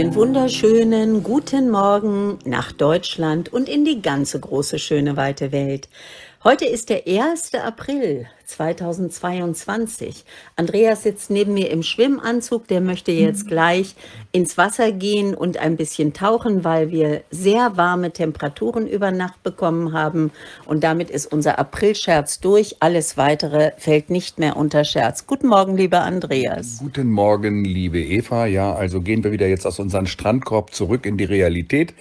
Einen wunderschönen guten Morgen nach Deutschland und in die ganze große, schöne, weite Welt. Heute ist der 1. April 2022. Andreas sitzt neben mir im Schwimmanzug. Der möchte jetzt mhm. gleich ins Wasser gehen und ein bisschen tauchen, weil wir sehr warme Temperaturen über Nacht bekommen haben. Und damit ist unser Aprilscherz durch. Alles Weitere fällt nicht mehr unter Scherz. Guten Morgen, lieber Andreas. Guten Morgen, liebe Eva. Ja, also gehen wir wieder jetzt aus unserem Strandkorb zurück in die Realität.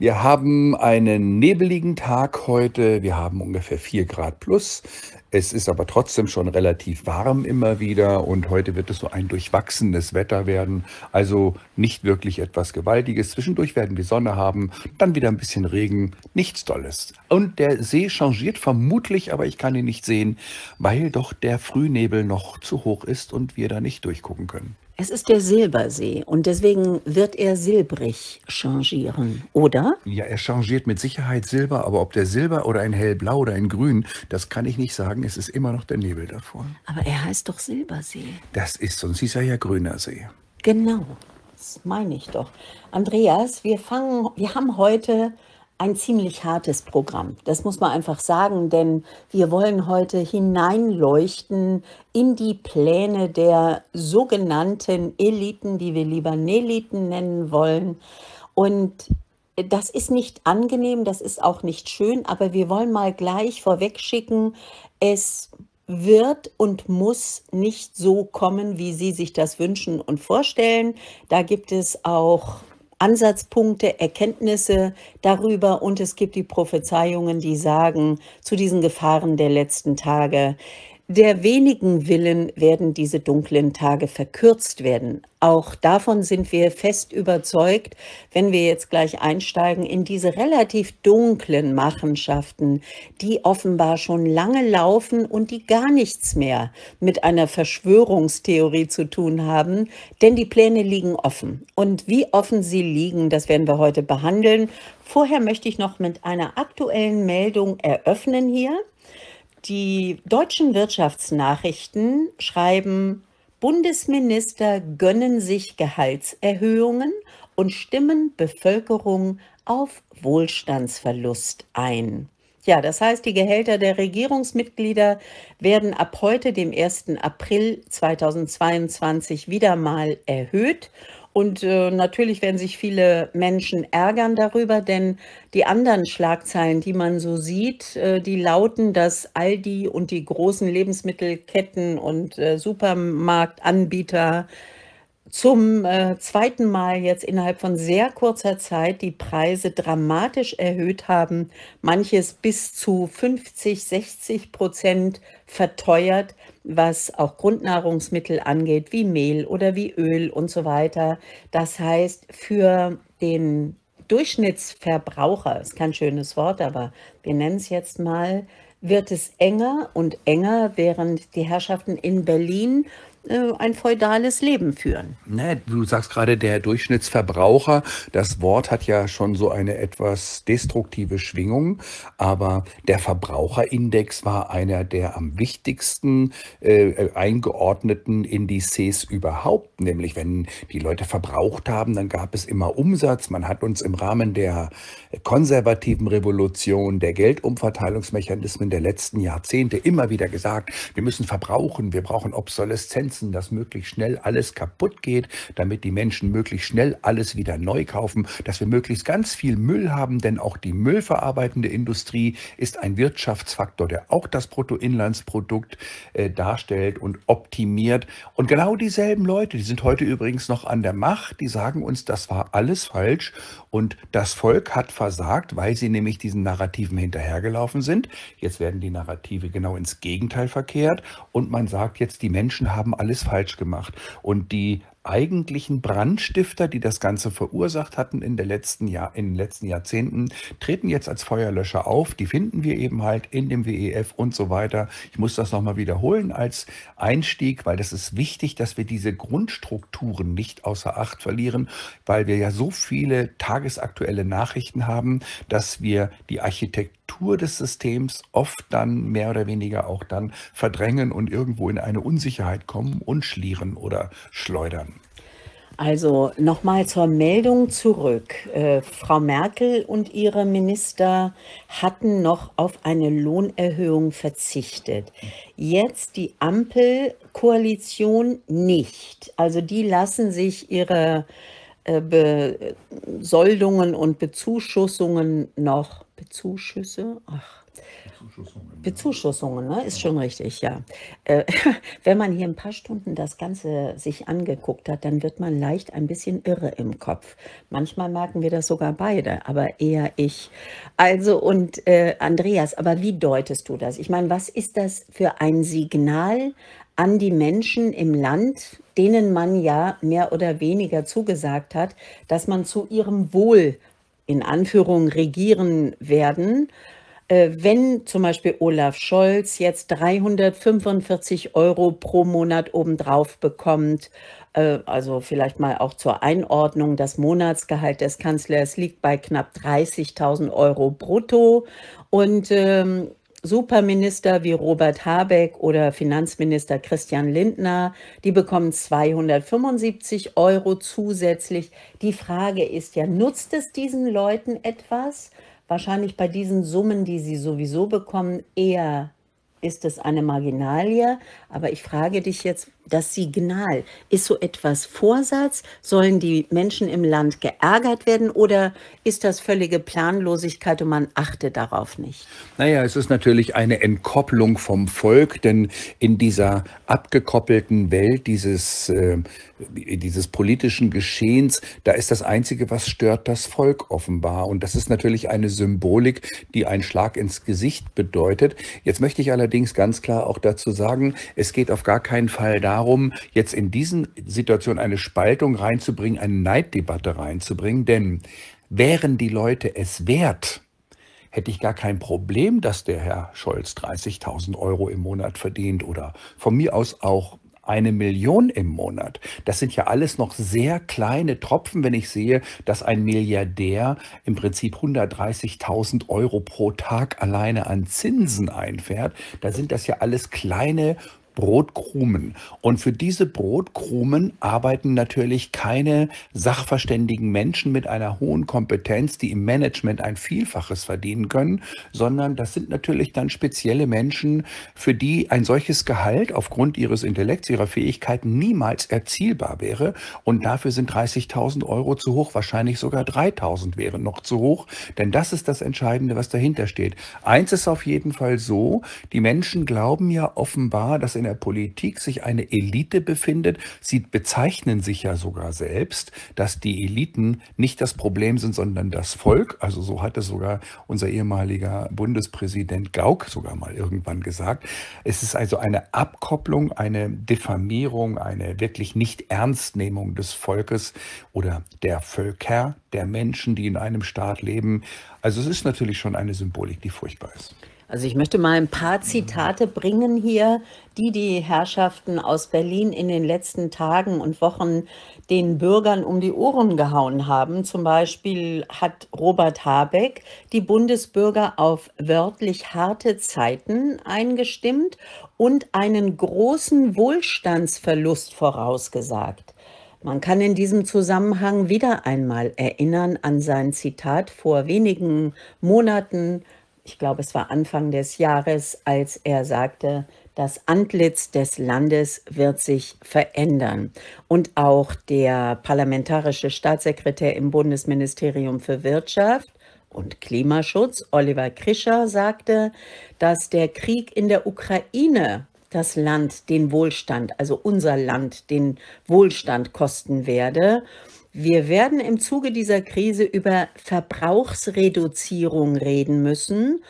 Wir haben einen nebeligen Tag heute. Wir haben ungefähr 4 Grad plus. Es ist aber trotzdem schon relativ warm immer wieder und heute wird es so ein durchwachsenes Wetter werden. Also nicht wirklich etwas Gewaltiges. Zwischendurch werden wir Sonne haben, dann wieder ein bisschen Regen, nichts Tolles. Und der See changiert vermutlich, aber ich kann ihn nicht sehen, weil doch der Frühnebel noch zu hoch ist und wir da nicht durchgucken können. Es ist der Silbersee und deswegen wird er silbrig changieren, oder? Ja, er changiert mit Sicherheit Silber, aber ob der Silber oder ein hellblau oder ein grün, das kann ich nicht sagen. Es ist immer noch der Nebel davor. Aber er heißt doch Silbersee. Das ist, sonst hieß er ja Grüner See. Genau, das meine ich doch. Andreas, wir fangen, wir haben heute ein ziemlich hartes Programm. Das muss man einfach sagen, denn wir wollen heute hineinleuchten in die Pläne der sogenannten Eliten, die wir lieber Neliten nennen wollen. Und das ist nicht angenehm, das ist auch nicht schön, aber wir wollen mal gleich vorweg schicken, es wird und muss nicht so kommen, wie Sie sich das wünschen und vorstellen. Da gibt es auch Ansatzpunkte, Erkenntnisse darüber und es gibt die Prophezeiungen, die sagen zu diesen Gefahren der letzten Tage, der wenigen Willen werden diese dunklen Tage verkürzt werden. Auch davon sind wir fest überzeugt, wenn wir jetzt gleich einsteigen in diese relativ dunklen Machenschaften, die offenbar schon lange laufen und die gar nichts mehr mit einer Verschwörungstheorie zu tun haben, denn die Pläne liegen offen. Und wie offen sie liegen, das werden wir heute behandeln. Vorher möchte ich noch mit einer aktuellen Meldung eröffnen hier. Die deutschen Wirtschaftsnachrichten schreiben, Bundesminister gönnen sich Gehaltserhöhungen und stimmen Bevölkerung auf Wohlstandsverlust ein. Ja, das heißt, die Gehälter der Regierungsmitglieder werden ab heute, dem 1. April 2022, wieder mal erhöht und äh, natürlich werden sich viele Menschen ärgern darüber, denn die anderen Schlagzeilen, die man so sieht, äh, die lauten, dass Aldi und die großen Lebensmittelketten und äh, Supermarktanbieter zum äh, zweiten Mal jetzt innerhalb von sehr kurzer Zeit die Preise dramatisch erhöht haben, manches bis zu 50, 60 Prozent verteuert, was auch Grundnahrungsmittel angeht, wie Mehl oder wie Öl und so weiter. Das heißt, für den Durchschnittsverbraucher, ist kein schönes Wort, aber wir nennen es jetzt mal, wird es enger und enger, während die Herrschaften in Berlin äh, ein feudales Leben führen. Ne, du sagst gerade der Durchschnittsverbraucher. Das Wort hat ja schon so eine etwas destruktive Schwingung, aber der Verbraucherindex war einer der am wichtigsten äh, eingeordneten Indizes überhaupt. Nämlich, wenn die Leute verbraucht haben, dann gab es immer Umsatz. Man hat uns im Rahmen der konservativen Revolution, der Geldumverteilungsmechanismen der letzten Jahrzehnte immer wieder gesagt, wir müssen verbrauchen, wir brauchen Obsoleszenz Tendenzen, dass möglichst schnell alles kaputt geht, damit die Menschen möglichst schnell alles wieder neu kaufen, dass wir möglichst ganz viel Müll haben, denn auch die müllverarbeitende Industrie ist ein Wirtschaftsfaktor, der auch das Bruttoinlandsprodukt äh, darstellt und optimiert. Und genau dieselben Leute, die sind heute übrigens noch an der Macht, die sagen uns, das war alles falsch und das Volk hat versagt, weil sie nämlich diesen Narrativen hinterhergelaufen sind. Jetzt werden die Narrative genau ins Gegenteil verkehrt und man sagt jetzt, die Menschen haben alles falsch gemacht. Und die eigentlichen Brandstifter, die das Ganze verursacht hatten in, der letzten Jahr, in den letzten Jahrzehnten, treten jetzt als Feuerlöscher auf. Die finden wir eben halt in dem WEF und so weiter. Ich muss das nochmal wiederholen als Einstieg, weil das ist wichtig, dass wir diese Grundstrukturen nicht außer Acht verlieren, weil wir ja so viele tagesaktuelle Nachrichten haben, dass wir die Architektur Struktur des Systems oft dann mehr oder weniger auch dann verdrängen und irgendwo in eine Unsicherheit kommen und schlieren oder schleudern. Also nochmal zur Meldung zurück. Äh, Frau Merkel und ihre Minister hatten noch auf eine Lohnerhöhung verzichtet. Jetzt die Ampelkoalition nicht. Also die lassen sich ihre äh, Besoldungen und Bezuschussungen noch. Bezuschüsse? Ach. Bezuschussungen. Bezuschussungen, ne? ist schon richtig, ja. Äh, wenn man hier ein paar Stunden das Ganze sich angeguckt hat, dann wird man leicht ein bisschen irre im Kopf. Manchmal merken wir das sogar beide, aber eher ich. Also und äh, Andreas, aber wie deutest du das? Ich meine, was ist das für ein Signal an die Menschen im Land, denen man ja mehr oder weniger zugesagt hat, dass man zu ihrem Wohl in Anführung regieren werden, äh, wenn zum Beispiel Olaf Scholz jetzt 345 Euro pro Monat obendrauf bekommt, äh, also vielleicht mal auch zur Einordnung, das Monatsgehalt des Kanzlers liegt bei knapp 30.000 Euro brutto und ähm, Superminister wie Robert Habeck oder Finanzminister Christian Lindner, die bekommen 275 Euro zusätzlich. Die Frage ist ja, nutzt es diesen Leuten etwas? Wahrscheinlich bei diesen Summen, die sie sowieso bekommen, eher ist es eine Marginalie. Aber ich frage dich jetzt, das Signal? Ist so etwas Vorsatz? Sollen die Menschen im Land geärgert werden oder ist das völlige Planlosigkeit und man achtet darauf nicht? Naja, es ist natürlich eine Entkopplung vom Volk, denn in dieser abgekoppelten Welt dieses, äh, dieses politischen Geschehens, da ist das Einzige, was stört, das Volk offenbar. Und das ist natürlich eine Symbolik, die einen Schlag ins Gesicht bedeutet. Jetzt möchte ich allerdings ganz klar auch dazu sagen, es geht auf gar keinen Fall darum, darum, jetzt in diesen Situationen eine Spaltung reinzubringen, eine Neiddebatte reinzubringen. Denn wären die Leute es wert, hätte ich gar kein Problem, dass der Herr Scholz 30.000 Euro im Monat verdient oder von mir aus auch eine Million im Monat. Das sind ja alles noch sehr kleine Tropfen, wenn ich sehe, dass ein Milliardär im Prinzip 130.000 Euro pro Tag alleine an Zinsen einfährt. Da sind das ja alles kleine Brotkrumen. Und für diese Brotkrumen arbeiten natürlich keine sachverständigen Menschen mit einer hohen Kompetenz, die im Management ein Vielfaches verdienen können, sondern das sind natürlich dann spezielle Menschen, für die ein solches Gehalt aufgrund ihres Intellekts, ihrer Fähigkeiten niemals erzielbar wäre. Und dafür sind 30.000 Euro zu hoch, wahrscheinlich sogar 3.000 wären noch zu hoch, denn das ist das Entscheidende, was dahinter steht. Eins ist auf jeden Fall so, die Menschen glauben ja offenbar, dass in der der Politik sich eine Elite befindet. Sie bezeichnen sich ja sogar selbst, dass die Eliten nicht das Problem sind, sondern das Volk. Also so hat es sogar unser ehemaliger Bundespräsident Gauck sogar mal irgendwann gesagt. Es ist also eine Abkopplung, eine Diffamierung, eine wirklich Nicht-Ernstnehmung des Volkes oder der Völker, der Menschen, die in einem Staat leben. Also es ist natürlich schon eine Symbolik, die furchtbar ist. Also ich möchte mal ein paar Zitate bringen hier, die die Herrschaften aus Berlin in den letzten Tagen und Wochen den Bürgern um die Ohren gehauen haben. Zum Beispiel hat Robert Habeck die Bundesbürger auf wörtlich harte Zeiten eingestimmt und einen großen Wohlstandsverlust vorausgesagt. Man kann in diesem Zusammenhang wieder einmal erinnern an sein Zitat vor wenigen Monaten ich glaube, es war Anfang des Jahres, als er sagte, das Antlitz des Landes wird sich verändern. Und auch der parlamentarische Staatssekretär im Bundesministerium für Wirtschaft und Klimaschutz, Oliver Krischer, sagte, dass der Krieg in der Ukraine das Land den Wohlstand, also unser Land den Wohlstand kosten werde wir werden im Zuge dieser Krise über Verbrauchsreduzierung reden müssen.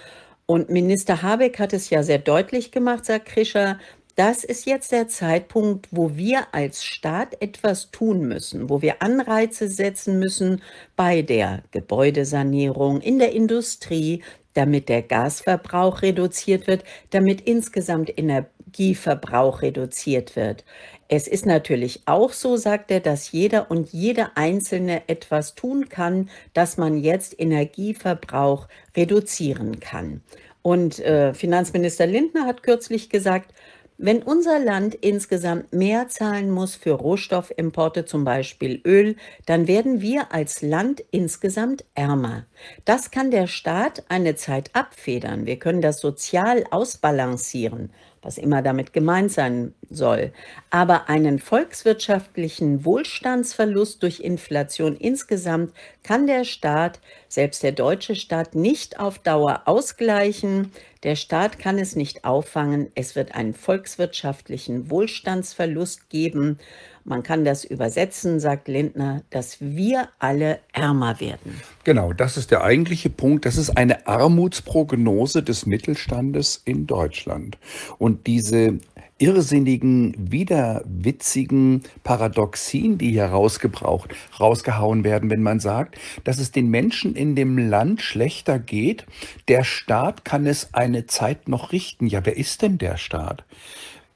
Und Minister Habeck hat es ja sehr deutlich gemacht, sagt Krischer, das ist jetzt der Zeitpunkt, wo wir als Staat etwas tun müssen, wo wir Anreize setzen müssen bei der Gebäudesanierung, in der Industrie, damit der Gasverbrauch reduziert wird, damit insgesamt Energieverbrauch reduziert wird. Es ist natürlich auch so, sagt er, dass jeder und jede Einzelne etwas tun kann, dass man jetzt Energieverbrauch reduzieren kann. Und äh, Finanzminister Lindner hat kürzlich gesagt, wenn unser Land insgesamt mehr zahlen muss für Rohstoffimporte, zum Beispiel Öl, dann werden wir als Land insgesamt ärmer. Das kann der Staat eine Zeit abfedern. Wir können das sozial ausbalancieren was immer damit gemeint sein soll. Aber einen volkswirtschaftlichen Wohlstandsverlust durch Inflation insgesamt kann der Staat, selbst der deutsche Staat, nicht auf Dauer ausgleichen. Der Staat kann es nicht auffangen. Es wird einen volkswirtschaftlichen Wohlstandsverlust geben man kann das übersetzen, sagt Lindner, dass wir alle ärmer werden. Genau, das ist der eigentliche Punkt. Das ist eine Armutsprognose des Mittelstandes in Deutschland. Und diese irrsinnigen, widerwitzigen Paradoxien, die hier rausgebraucht, rausgehauen werden, wenn man sagt, dass es den Menschen in dem Land schlechter geht. Der Staat kann es eine Zeit noch richten. Ja, wer ist denn der Staat?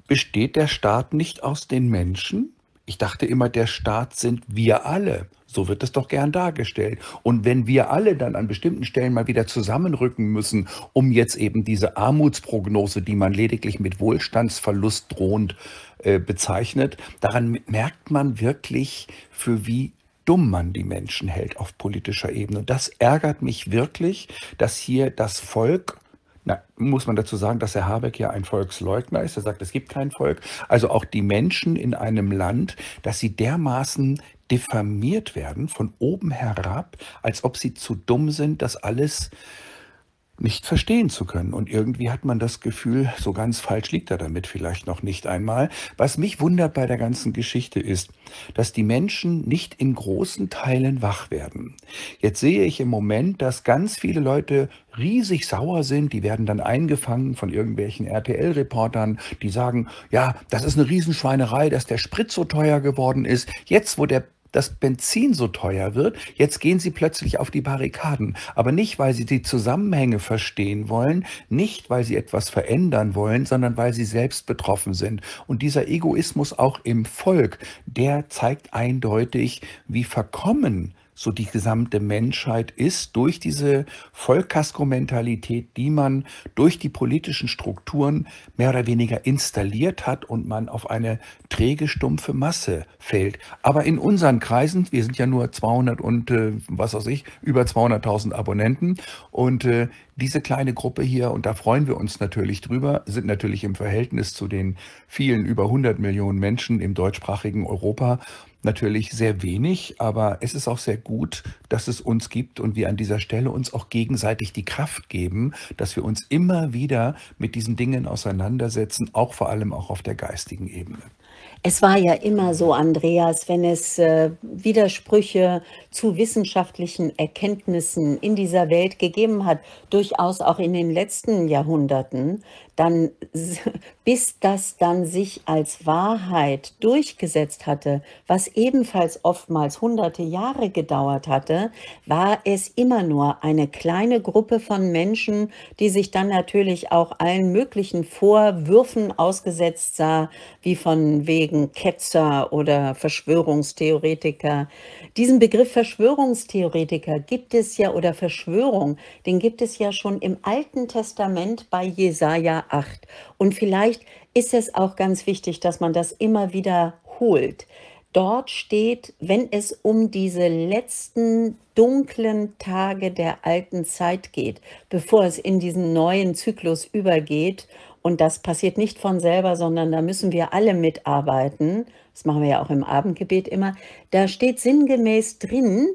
Besteht der Staat nicht aus den Menschen? Ich dachte immer, der Staat sind wir alle. So wird es doch gern dargestellt. Und wenn wir alle dann an bestimmten Stellen mal wieder zusammenrücken müssen, um jetzt eben diese Armutsprognose, die man lediglich mit Wohlstandsverlust drohend äh, bezeichnet, daran merkt man wirklich, für wie dumm man die Menschen hält auf politischer Ebene. Und das ärgert mich wirklich, dass hier das Volk na, muss man dazu sagen, dass Herr Habeck ja ein Volksleugner ist. Er sagt, es gibt kein Volk. Also auch die Menschen in einem Land, dass sie dermaßen diffamiert werden von oben herab, als ob sie zu dumm sind, das alles äh, nicht verstehen zu können. Und irgendwie hat man das Gefühl, so ganz falsch liegt er damit vielleicht noch nicht einmal. Was mich wundert bei der ganzen Geschichte ist, dass die Menschen nicht in großen Teilen wach werden. Jetzt sehe ich im Moment, dass ganz viele Leute riesig sauer sind. Die werden dann eingefangen von irgendwelchen RTL-Reportern, die sagen, ja, das ist eine Riesenschweinerei, dass der Sprit so teuer geworden ist. Jetzt, wo der dass Benzin so teuer wird. Jetzt gehen sie plötzlich auf die Barrikaden. Aber nicht, weil sie die Zusammenhänge verstehen wollen, nicht, weil sie etwas verändern wollen, sondern weil sie selbst betroffen sind. Und dieser Egoismus auch im Volk, der zeigt eindeutig, wie verkommen so die gesamte Menschheit ist, durch diese Vollkasko-Mentalität, die man durch die politischen Strukturen mehr oder weniger installiert hat und man auf eine träge, stumpfe Masse fällt. Aber in unseren Kreisen, wir sind ja nur 200 und äh, was weiß ich, über 200.000 Abonnenten und äh, diese kleine Gruppe hier, und da freuen wir uns natürlich drüber, sind natürlich im Verhältnis zu den vielen über 100 Millionen Menschen im deutschsprachigen Europa natürlich sehr wenig, aber es ist auch sehr gut, dass es uns gibt und wir an dieser Stelle uns auch gegenseitig die Kraft geben, dass wir uns immer wieder mit diesen Dingen auseinandersetzen, auch vor allem auch auf der geistigen Ebene. Es war ja immer so, Andreas, wenn es äh, Widersprüche zu wissenschaftlichen Erkenntnissen in dieser Welt gegeben hat, durchaus auch in den letzten Jahrhunderten, dann bis das dann sich als Wahrheit durchgesetzt hatte, was ebenfalls oftmals hunderte Jahre gedauert hatte, war es immer nur eine kleine Gruppe von Menschen, die sich dann natürlich auch allen möglichen Vorwürfen ausgesetzt sah, wie von wegen Ketzer oder Verschwörungstheoretiker. Diesen Begriff Verschwörungstheoretiker gibt es ja oder Verschwörung, den gibt es ja schon im Alten Testament bei Jesaja 8. Und vielleicht ist es auch ganz wichtig, dass man das immer wieder holt. Dort steht, wenn es um diese letzten dunklen Tage der alten Zeit geht, bevor es in diesen neuen Zyklus übergeht. Und das passiert nicht von selber, sondern da müssen wir alle mitarbeiten. Das machen wir ja auch im Abendgebet immer. Da steht sinngemäß drin,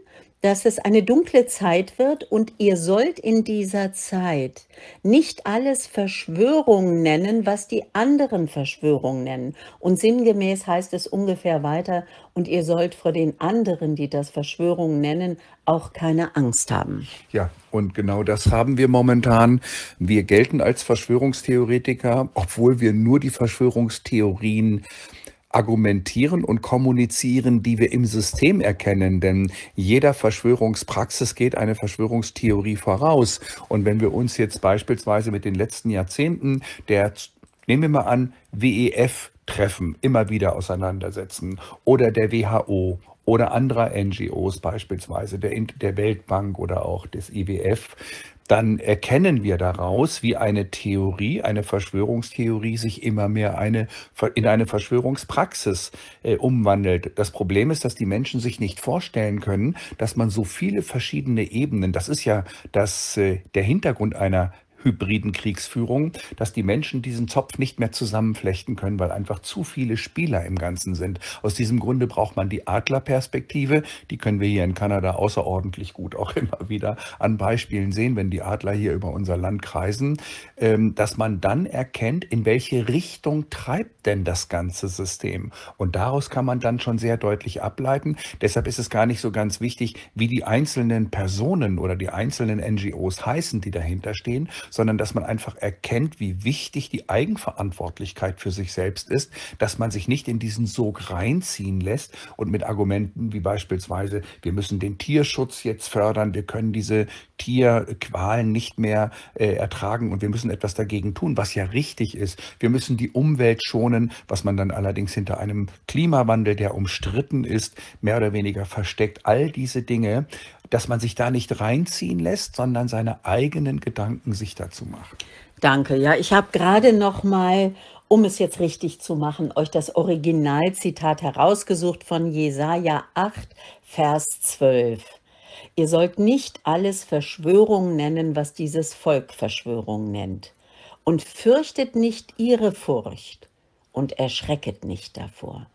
dass es eine dunkle Zeit wird und ihr sollt in dieser Zeit nicht alles Verschwörung nennen, was die anderen Verschwörung nennen. Und sinngemäß heißt es ungefähr weiter, und ihr sollt vor den anderen, die das Verschwörung nennen, auch keine Angst haben. Ja, und genau das haben wir momentan. Wir gelten als Verschwörungstheoretiker, obwohl wir nur die Verschwörungstheorien äh, argumentieren und kommunizieren, die wir im System erkennen. Denn jeder Verschwörungspraxis geht eine Verschwörungstheorie voraus. Und wenn wir uns jetzt beispielsweise mit den letzten Jahrzehnten der, nehmen wir mal an, WEF treffen, immer wieder auseinandersetzen oder der WHO oder anderer NGOs beispielsweise, der, der Weltbank oder auch des IWF, dann erkennen wir daraus, wie eine Theorie, eine Verschwörungstheorie sich immer mehr eine, in eine Verschwörungspraxis äh, umwandelt. Das Problem ist, dass die Menschen sich nicht vorstellen können, dass man so viele verschiedene Ebenen, das ist ja das, äh, der Hintergrund einer hybriden Kriegsführung, dass die Menschen diesen Zopf nicht mehr zusammenflechten können, weil einfach zu viele Spieler im Ganzen sind. Aus diesem Grunde braucht man die Adlerperspektive. Die können wir hier in Kanada außerordentlich gut auch immer wieder an Beispielen sehen, wenn die Adler hier über unser Land kreisen, ähm, dass man dann erkennt, in welche Richtung treibt denn das ganze System. Und daraus kann man dann schon sehr deutlich ableiten. Deshalb ist es gar nicht so ganz wichtig, wie die einzelnen Personen oder die einzelnen NGOs heißen, die dahinter stehen, sondern dass man einfach erkennt, wie wichtig die Eigenverantwortlichkeit für sich selbst ist, dass man sich nicht in diesen Sog reinziehen lässt und mit Argumenten wie beispielsweise, wir müssen den Tierschutz jetzt fördern, wir können diese Tierqualen nicht mehr äh, ertragen und wir müssen etwas dagegen tun, was ja richtig ist. Wir müssen die Umwelt schonen, was man dann allerdings hinter einem Klimawandel, der umstritten ist, mehr oder weniger versteckt. All diese Dinge dass man sich da nicht reinziehen lässt, sondern seine eigenen Gedanken sich dazu macht. Danke. Ja, ich habe gerade noch mal, um es jetzt richtig zu machen, euch das Originalzitat herausgesucht von Jesaja 8, Vers 12. Ihr sollt nicht alles Verschwörung nennen, was dieses Volk Verschwörung nennt. Und fürchtet nicht ihre Furcht und erschrecket nicht davor.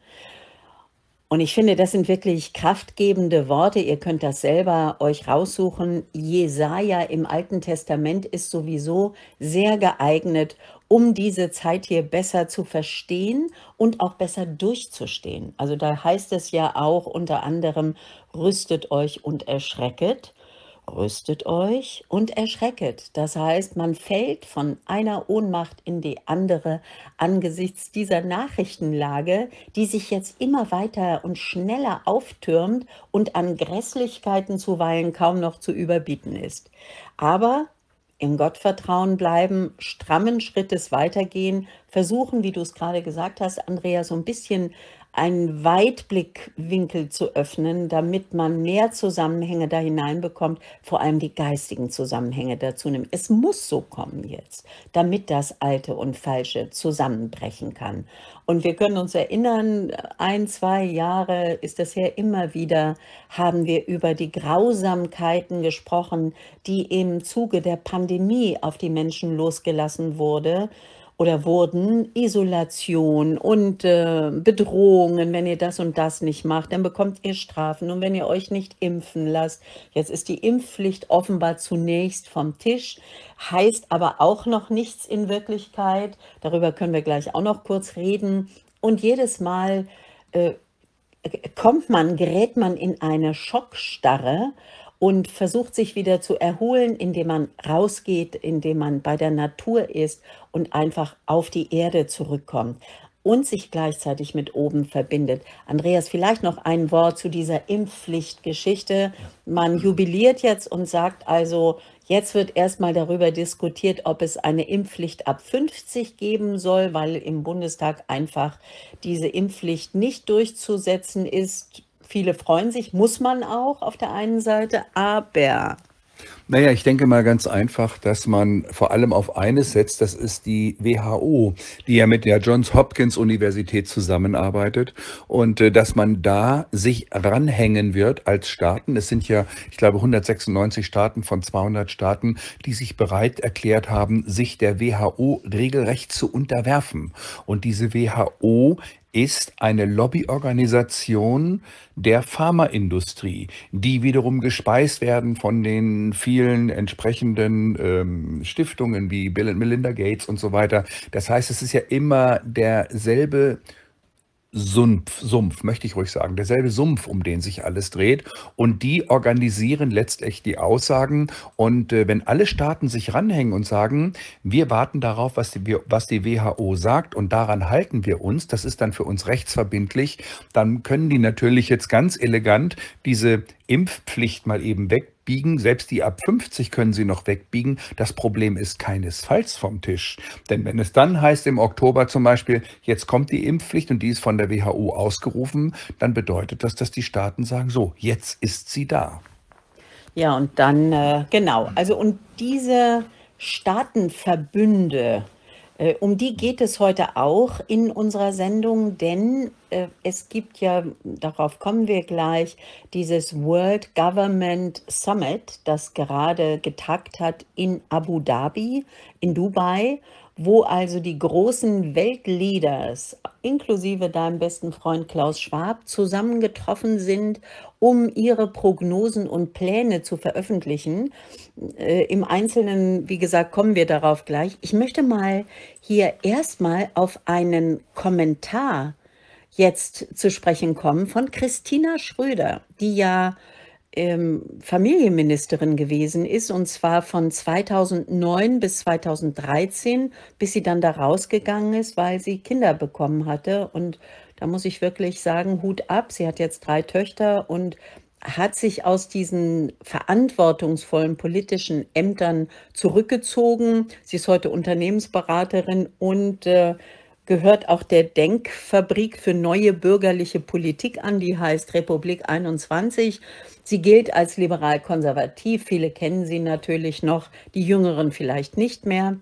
Und ich finde, das sind wirklich kraftgebende Worte. Ihr könnt das selber euch raussuchen. Jesaja im Alten Testament ist sowieso sehr geeignet, um diese Zeit hier besser zu verstehen und auch besser durchzustehen. Also da heißt es ja auch unter anderem, rüstet euch und erschrecket rüstet euch und erschrecket. Das heißt, man fällt von einer Ohnmacht in die andere angesichts dieser Nachrichtenlage, die sich jetzt immer weiter und schneller auftürmt und an Grässlichkeiten zuweilen kaum noch zu überbieten ist. Aber im Gottvertrauen bleiben, strammen Schrittes weitergehen, versuchen, wie du es gerade gesagt hast, Andrea, so ein bisschen einen Weitblickwinkel zu öffnen, damit man mehr Zusammenhänge da hineinbekommt, vor allem die geistigen Zusammenhänge dazu nimmt. Es muss so kommen jetzt, damit das Alte und Falsche zusammenbrechen kann. Und wir können uns erinnern, ein, zwei Jahre ist das her, immer wieder haben wir über die Grausamkeiten gesprochen, die im Zuge der Pandemie auf die Menschen losgelassen wurde oder wurden Isolation und äh, Bedrohungen, wenn ihr das und das nicht macht, dann bekommt ihr Strafen und wenn ihr euch nicht impfen lasst. Jetzt ist die Impfpflicht offenbar zunächst vom Tisch, heißt aber auch noch nichts in Wirklichkeit. Darüber können wir gleich auch noch kurz reden. Und jedes Mal äh, kommt man, gerät man in eine Schockstarre und versucht sich wieder zu erholen, indem man rausgeht, indem man bei der Natur ist und einfach auf die Erde zurückkommt und sich gleichzeitig mit oben verbindet. Andreas, vielleicht noch ein Wort zu dieser Impfpflichtgeschichte. Man jubiliert jetzt und sagt also, jetzt wird erstmal darüber diskutiert, ob es eine Impfpflicht ab 50 geben soll, weil im Bundestag einfach diese Impfpflicht nicht durchzusetzen ist Viele freuen sich, muss man auch auf der einen Seite, aber naja, ich denke mal ganz einfach, dass man vor allem auf eines setzt, das ist die WHO, die ja mit der Johns Hopkins Universität zusammenarbeitet und äh, dass man da sich ranhängen wird als Staaten. Es sind ja, ich glaube, 196 Staaten von 200 Staaten, die sich bereit erklärt haben, sich der WHO regelrecht zu unterwerfen. Und diese WHO ist eine Lobbyorganisation der Pharmaindustrie, die wiederum gespeist werden von den vielen vielen entsprechenden ähm, Stiftungen wie Bill und Melinda Gates und so weiter. Das heißt, es ist ja immer derselbe Sumpf, Sumpf, möchte ich ruhig sagen, derselbe Sumpf, um den sich alles dreht. Und die organisieren letztlich die Aussagen. Und äh, wenn alle Staaten sich ranhängen und sagen, wir warten darauf, was die, was die WHO sagt und daran halten wir uns, das ist dann für uns rechtsverbindlich, dann können die natürlich jetzt ganz elegant diese Impfpflicht mal eben weg wegbiegen. Selbst die ab 50 können sie noch wegbiegen. Das Problem ist keinesfalls vom Tisch. Denn wenn es dann heißt im Oktober zum Beispiel, jetzt kommt die Impfpflicht und die ist von der WHO ausgerufen, dann bedeutet das, dass die Staaten sagen, so, jetzt ist sie da. Ja, und dann, äh, genau. Also, und diese Staatenverbünde, äh, um die geht es heute auch in unserer Sendung, denn äh, es gibt ja, darauf kommen wir gleich, dieses World Government Summit, das gerade getagt hat in Abu Dhabi, in Dubai, wo also die großen Weltleaders, inklusive deinem besten Freund Klaus Schwab, zusammengetroffen sind, um ihre Prognosen und Pläne zu veröffentlichen äh, im Einzelnen, wie gesagt, kommen wir darauf gleich. Ich möchte mal hier erstmal auf einen Kommentar jetzt zu sprechen kommen von Christina Schröder, die ja ähm, Familienministerin gewesen ist, und zwar von 2009 bis 2013, bis sie dann da rausgegangen ist, weil sie Kinder bekommen hatte. Und da muss ich wirklich sagen, Hut ab, sie hat jetzt drei Töchter und hat sich aus diesen verantwortungsvollen politischen Ämtern zurückgezogen. Sie ist heute Unternehmensberaterin und äh, gehört auch der Denkfabrik für neue bürgerliche Politik an, die heißt Republik 21. Sie gilt als liberal-konservativ, viele kennen sie natürlich noch, die Jüngeren vielleicht nicht mehr.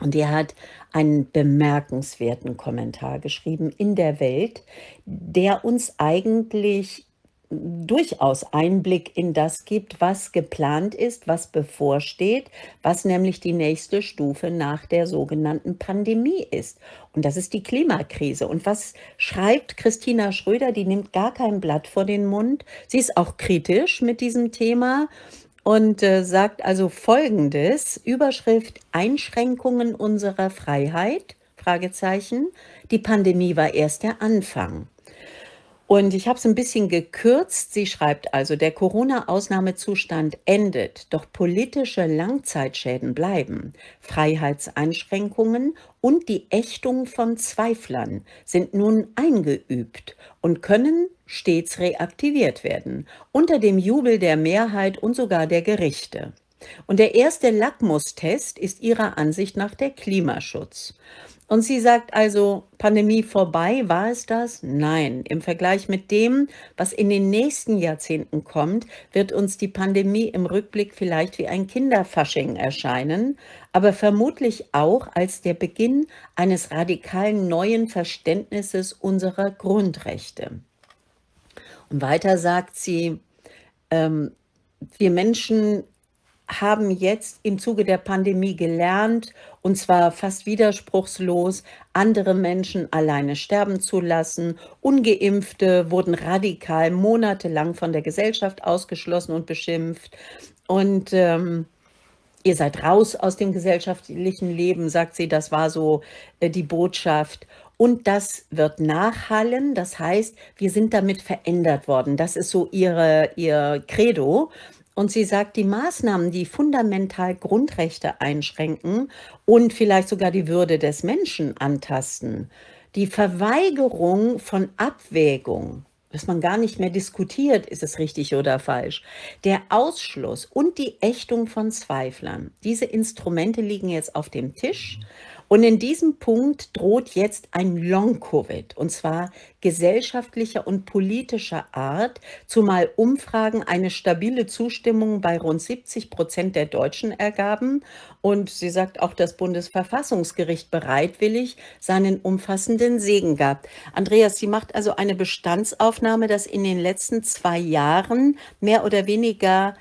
Und er hat einen bemerkenswerten Kommentar geschrieben in der Welt, der uns eigentlich durchaus Einblick in das gibt, was geplant ist, was bevorsteht, was nämlich die nächste Stufe nach der sogenannten Pandemie ist. Und das ist die Klimakrise. Und was schreibt Christina Schröder? Die nimmt gar kein Blatt vor den Mund. Sie ist auch kritisch mit diesem Thema und äh, sagt also folgendes, Überschrift Einschränkungen unserer Freiheit, Fragezeichen. Die Pandemie war erst der Anfang. Und ich habe es ein bisschen gekürzt. Sie schreibt also, der Corona-Ausnahmezustand endet, doch politische Langzeitschäden bleiben. Freiheitseinschränkungen und die Ächtung von Zweiflern sind nun eingeübt und können stets reaktiviert werden, unter dem Jubel der Mehrheit und sogar der Gerichte. Und der erste Lackmustest ist ihrer Ansicht nach der Klimaschutz. Und sie sagt also, Pandemie vorbei, war es das? Nein, im Vergleich mit dem, was in den nächsten Jahrzehnten kommt, wird uns die Pandemie im Rückblick vielleicht wie ein Kinderfasching erscheinen, aber vermutlich auch als der Beginn eines radikalen neuen Verständnisses unserer Grundrechte. Und weiter sagt sie, ähm, wir Menschen haben jetzt im Zuge der Pandemie gelernt, und zwar fast widerspruchslos, andere Menschen alleine sterben zu lassen. Ungeimpfte wurden radikal monatelang von der Gesellschaft ausgeschlossen und beschimpft. Und ähm, ihr seid raus aus dem gesellschaftlichen Leben, sagt sie, das war so äh, die Botschaft. Und das wird nachhallen, das heißt, wir sind damit verändert worden. Das ist so ihre, ihr Credo. Und sie sagt, die Maßnahmen, die fundamental Grundrechte einschränken und vielleicht sogar die Würde des Menschen antasten, die Verweigerung von Abwägung, dass man gar nicht mehr diskutiert, ist es richtig oder falsch, der Ausschluss und die Ächtung von Zweiflern, diese Instrumente liegen jetzt auf dem Tisch. Mhm. Und in diesem Punkt droht jetzt ein Long-Covid, und zwar gesellschaftlicher und politischer Art, zumal Umfragen eine stabile Zustimmung bei rund 70 Prozent der Deutschen ergaben. Und sie sagt auch, das Bundesverfassungsgericht bereitwillig seinen umfassenden Segen gab. Andreas, sie macht also eine Bestandsaufnahme, dass in den letzten zwei Jahren mehr oder weniger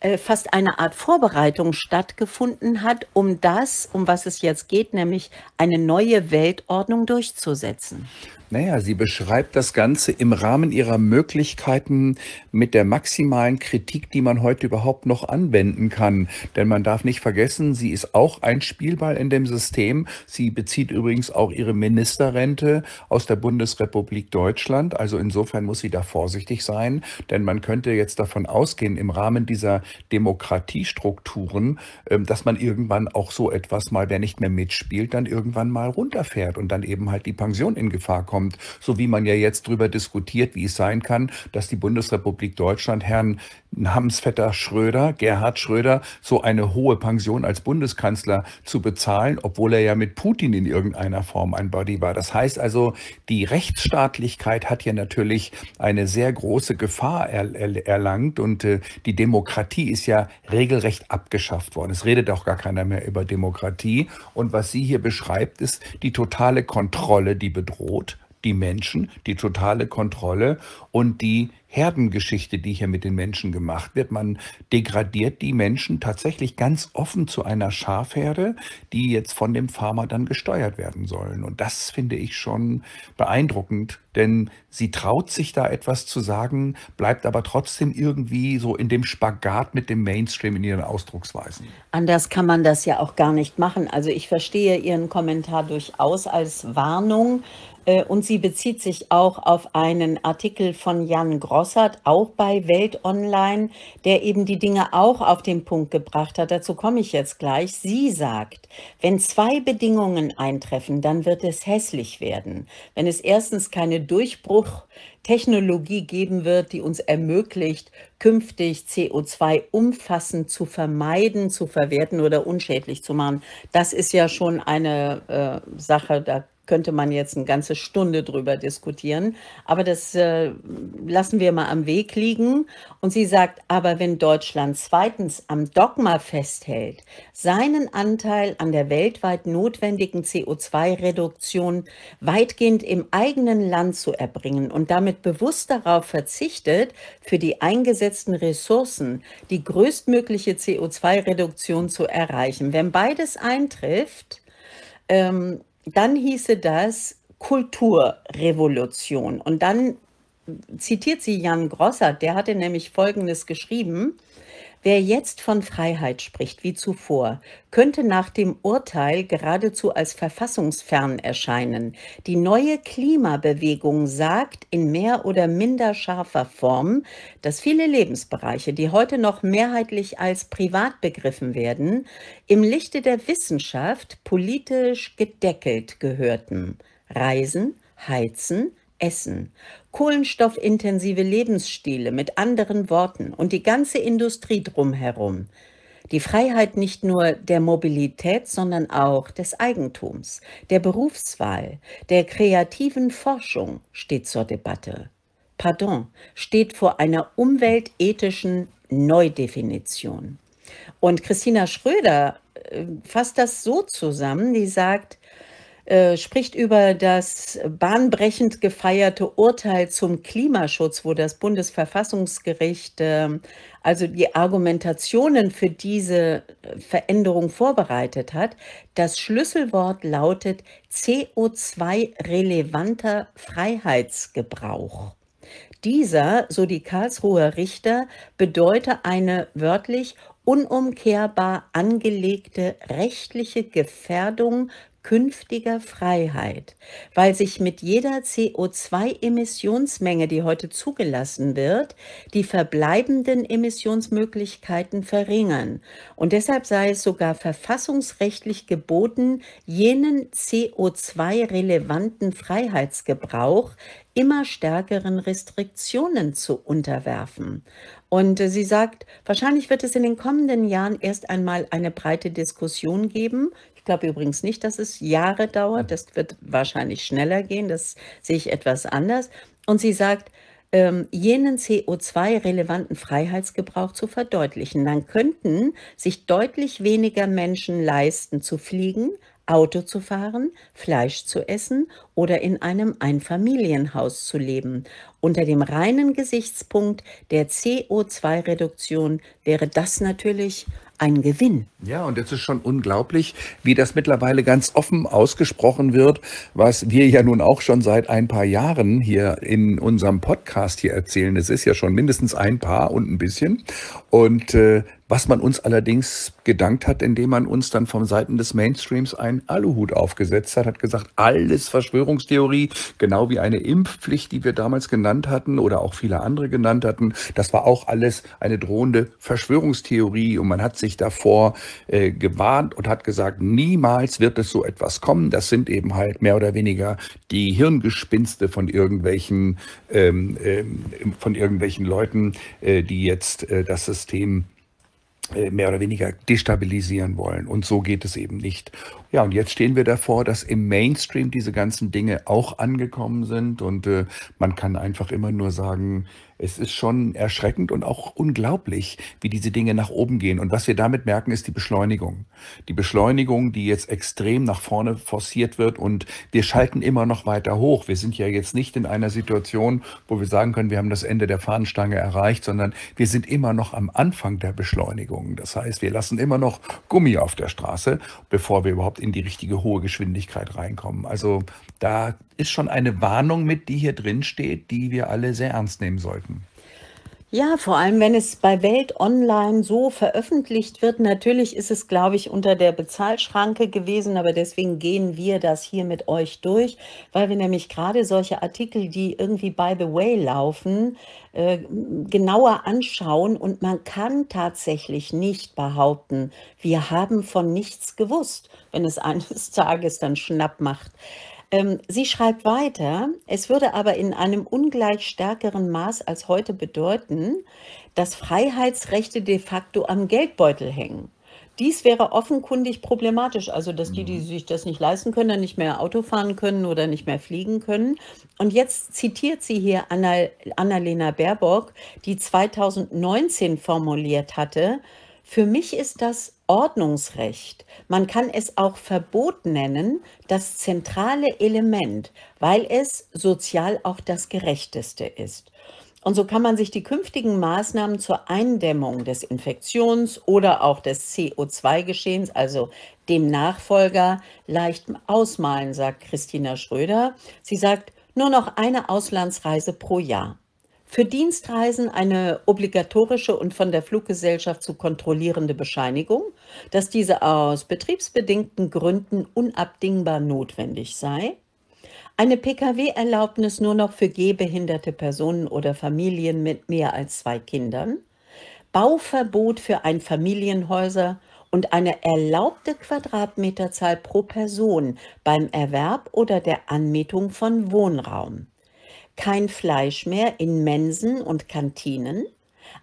äh, fast eine Art Vorbereitung stattgefunden hat, um das, um was es jetzt geht, nämlich eine neue Weltordnung durchzusetzen. Naja, sie beschreibt das Ganze im Rahmen ihrer Möglichkeiten mit der maximalen Kritik, die man heute überhaupt noch anwenden kann. Denn man darf nicht vergessen, sie ist auch ein Spielball in dem System. Sie bezieht übrigens auch ihre Ministerrente aus der Bundesrepublik Deutschland. Also insofern muss sie da vorsichtig sein, denn man könnte jetzt davon ausgehen, im Rahmen dieser Demokratiestrukturen, ähm, dass man irgendwann auch so etwas mal, wer nicht mehr mitspielt, dann irgendwann mal runterfährt und dann eben halt die Pension in Gefahr kommt kommt, so wie man ja jetzt darüber diskutiert, wie es sein kann, dass die Bundesrepublik Deutschland Herrn Namensvetter Schröder, Gerhard Schröder, so eine hohe Pension als Bundeskanzler zu bezahlen, obwohl er ja mit Putin in irgendeiner Form ein Body war. Das heißt also, die Rechtsstaatlichkeit hat ja natürlich eine sehr große Gefahr er er erlangt und äh, die Demokratie ist ja regelrecht abgeschafft worden. Es redet auch gar keiner mehr über Demokratie. Und was sie hier beschreibt, ist die totale Kontrolle, die bedroht die Menschen, die totale Kontrolle und die Herdengeschichte, die hier mit den Menschen gemacht wird. Man degradiert die Menschen tatsächlich ganz offen zu einer Schafherde, die jetzt von dem Farmer dann gesteuert werden sollen. Und das finde ich schon beeindruckend, denn sie traut sich da etwas zu sagen, bleibt aber trotzdem irgendwie so in dem Spagat mit dem Mainstream in ihren Ausdrucksweisen. Anders kann man das ja auch gar nicht machen. Also ich verstehe Ihren Kommentar durchaus als Warnung. Äh, und sie bezieht sich auch auf einen Artikel von Jan Grossert, auch bei Welt Online, der eben die Dinge auch auf den Punkt gebracht hat. Dazu komme ich jetzt gleich. Sie sagt, wenn zwei Bedingungen eintreffen, dann wird es hässlich werden. Wenn es erstens keine Durchbruchtechnologie geben wird, die uns ermöglicht, künftig CO2 umfassend zu vermeiden, zu verwerten oder unschädlich zu machen. Das ist ja schon eine äh, Sache, da könnte man jetzt eine ganze Stunde drüber diskutieren. Aber das äh, lassen wir mal am Weg liegen. Und sie sagt, aber wenn Deutschland zweitens am Dogma festhält, seinen Anteil an der weltweit notwendigen CO2-Reduktion weitgehend im eigenen Land zu erbringen und damit bewusst darauf verzichtet, für die eingesetzten Ressourcen die größtmögliche CO2-Reduktion zu erreichen. Wenn beides eintrifft, ähm, dann hieße das Kulturrevolution. Und dann zitiert sie Jan Grossert, der hatte nämlich Folgendes geschrieben. Wer jetzt von Freiheit spricht wie zuvor, könnte nach dem Urteil geradezu als verfassungsfern erscheinen. Die neue Klimabewegung sagt in mehr oder minder scharfer Form, dass viele Lebensbereiche, die heute noch mehrheitlich als privat begriffen werden, im Lichte der Wissenschaft politisch gedeckelt gehörten. Reisen, Heizen, Essen, kohlenstoffintensive Lebensstile mit anderen Worten und die ganze Industrie drumherum. Die Freiheit nicht nur der Mobilität, sondern auch des Eigentums, der Berufswahl, der kreativen Forschung steht zur Debatte. Pardon, steht vor einer umweltethischen Neudefinition. Und Christina Schröder äh, fasst das so zusammen, die sagt, äh, spricht über das bahnbrechend gefeierte Urteil zum Klimaschutz, wo das Bundesverfassungsgericht äh, also die Argumentationen für diese Veränderung vorbereitet hat. Das Schlüsselwort lautet CO2-relevanter Freiheitsgebrauch. Dieser, so die Karlsruher Richter, bedeute eine wörtlich unumkehrbar angelegte rechtliche Gefährdung künftiger Freiheit, weil sich mit jeder CO2-Emissionsmenge, die heute zugelassen wird, die verbleibenden Emissionsmöglichkeiten verringern. Und deshalb sei es sogar verfassungsrechtlich geboten, jenen CO2-relevanten Freiheitsgebrauch immer stärkeren Restriktionen zu unterwerfen. Und äh, sie sagt, wahrscheinlich wird es in den kommenden Jahren erst einmal eine breite Diskussion geben glaube übrigens nicht, dass es Jahre dauert. Hm. Das wird wahrscheinlich schneller gehen. Das sehe ich etwas anders. Und sie sagt, ähm, jenen CO2-relevanten Freiheitsgebrauch zu verdeutlichen. Dann könnten sich deutlich weniger Menschen leisten, zu fliegen, Auto zu fahren, Fleisch zu essen oder in einem Einfamilienhaus zu leben. Unter dem reinen Gesichtspunkt der CO2-Reduktion wäre das natürlich ein Gewinn. Ja, und es ist schon unglaublich, wie das mittlerweile ganz offen ausgesprochen wird, was wir ja nun auch schon seit ein paar Jahren hier in unserem Podcast hier erzählen. Es ist ja schon mindestens ein paar und ein bisschen. Und äh, was man uns allerdings gedankt hat, indem man uns dann vom Seiten des Mainstreams einen Aluhut aufgesetzt hat, hat gesagt, alles Verschwörungstheorie, genau wie eine Impfpflicht, die wir damals genannt hatten oder auch viele andere genannt hatten, das war auch alles eine drohende Verschwörungstheorie und man hat sich davor äh, gewarnt und hat gesagt, niemals wird es so etwas kommen. Das sind eben halt mehr oder weniger die Hirngespinste von irgendwelchen ähm, ähm, von irgendwelchen Leuten, äh, die jetzt äh, das System äh, mehr oder weniger destabilisieren wollen. Und so geht es eben nicht. Ja, und jetzt stehen wir davor, dass im Mainstream diese ganzen Dinge auch angekommen sind. Und äh, man kann einfach immer nur sagen, es ist schon erschreckend und auch unglaublich, wie diese Dinge nach oben gehen. Und was wir damit merken, ist die Beschleunigung. Die Beschleunigung, die jetzt extrem nach vorne forciert wird und wir schalten immer noch weiter hoch. Wir sind ja jetzt nicht in einer Situation, wo wir sagen können, wir haben das Ende der Fahnenstange erreicht, sondern wir sind immer noch am Anfang der Beschleunigung. Das heißt, wir lassen immer noch Gummi auf der Straße, bevor wir überhaupt in die richtige hohe Geschwindigkeit reinkommen. Also da ist schon eine Warnung mit, die hier drin steht, die wir alle sehr ernst nehmen sollten. Ja, vor allem, wenn es bei Welt Online so veröffentlicht wird. Natürlich ist es, glaube ich, unter der Bezahlschranke gewesen, aber deswegen gehen wir das hier mit euch durch, weil wir nämlich gerade solche Artikel, die irgendwie by the way laufen, äh, genauer anschauen und man kann tatsächlich nicht behaupten, wir haben von nichts gewusst wenn es eines Tages dann schnapp macht. Ähm, sie schreibt weiter, es würde aber in einem ungleich stärkeren Maß als heute bedeuten, dass Freiheitsrechte de facto am Geldbeutel hängen. Dies wäre offenkundig problematisch, also dass die, die mhm. sich das nicht leisten können, dann nicht mehr Auto fahren können oder nicht mehr fliegen können. Und jetzt zitiert sie hier Anna, Annalena Baerbock, die 2019 formuliert hatte, für mich ist das Ordnungsrecht, man kann es auch Verbot nennen, das zentrale Element, weil es sozial auch das gerechteste ist. Und so kann man sich die künftigen Maßnahmen zur Eindämmung des Infektions- oder auch des CO2-Geschehens, also dem Nachfolger, leicht ausmalen, sagt Christina Schröder. Sie sagt, nur noch eine Auslandsreise pro Jahr. Für Dienstreisen eine obligatorische und von der Fluggesellschaft zu kontrollierende Bescheinigung, dass diese aus betriebsbedingten Gründen unabdingbar notwendig sei. Eine Pkw-Erlaubnis nur noch für gehbehinderte Personen oder Familien mit mehr als zwei Kindern. Bauverbot für Einfamilienhäuser und eine erlaubte Quadratmeterzahl pro Person beim Erwerb oder der Anmietung von Wohnraum kein Fleisch mehr in Mensen und Kantinen,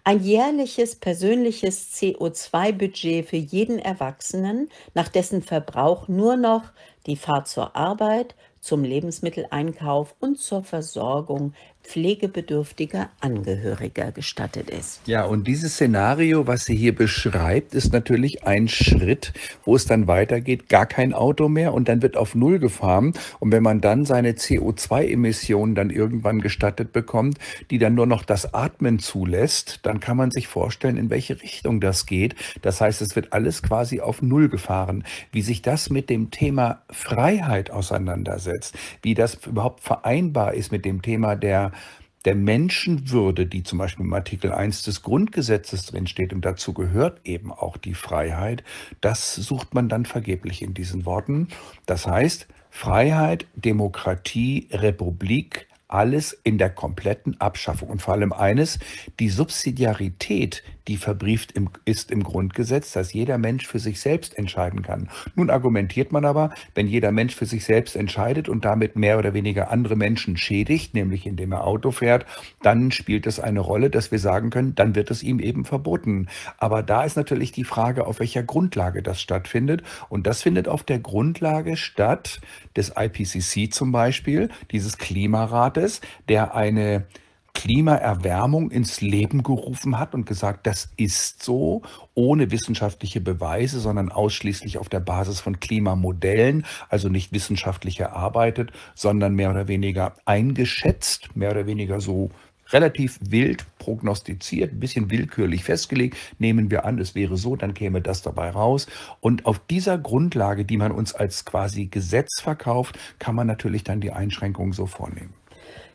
ein jährliches persönliches CO2-Budget für jeden Erwachsenen, nach dessen Verbrauch nur noch die Fahrt zur Arbeit, zum Lebensmitteleinkauf und zur Versorgung pflegebedürftiger Angehöriger gestattet ist. Ja, und dieses Szenario, was sie hier beschreibt, ist natürlich ein Schritt, wo es dann weitergeht, gar kein Auto mehr und dann wird auf Null gefahren. Und wenn man dann seine CO2-Emissionen dann irgendwann gestattet bekommt, die dann nur noch das Atmen zulässt, dann kann man sich vorstellen, in welche Richtung das geht. Das heißt, es wird alles quasi auf Null gefahren. Wie sich das mit dem Thema Freiheit auseinandersetzt, wie das überhaupt vereinbar ist mit dem Thema der der Menschenwürde, die zum Beispiel im Artikel 1 des Grundgesetzes drinsteht, und dazu gehört eben auch die Freiheit, das sucht man dann vergeblich in diesen Worten. Das heißt, Freiheit, Demokratie, Republik, alles in der kompletten Abschaffung. Und vor allem eines, die Subsidiarität, die verbrieft im, ist im Grundgesetz, dass jeder Mensch für sich selbst entscheiden kann. Nun argumentiert man aber, wenn jeder Mensch für sich selbst entscheidet und damit mehr oder weniger andere Menschen schädigt, nämlich indem er Auto fährt, dann spielt es eine Rolle, dass wir sagen können, dann wird es ihm eben verboten. Aber da ist natürlich die Frage, auf welcher Grundlage das stattfindet. Und das findet auf der Grundlage statt des IPCC zum Beispiel, dieses Klimarates, der eine Klimaerwärmung ins Leben gerufen hat und gesagt, das ist so, ohne wissenschaftliche Beweise, sondern ausschließlich auf der Basis von Klimamodellen, also nicht wissenschaftlich erarbeitet, sondern mehr oder weniger eingeschätzt, mehr oder weniger so relativ wild prognostiziert, ein bisschen willkürlich festgelegt. Nehmen wir an, es wäre so, dann käme das dabei raus. Und auf dieser Grundlage, die man uns als quasi Gesetz verkauft, kann man natürlich dann die Einschränkungen so vornehmen.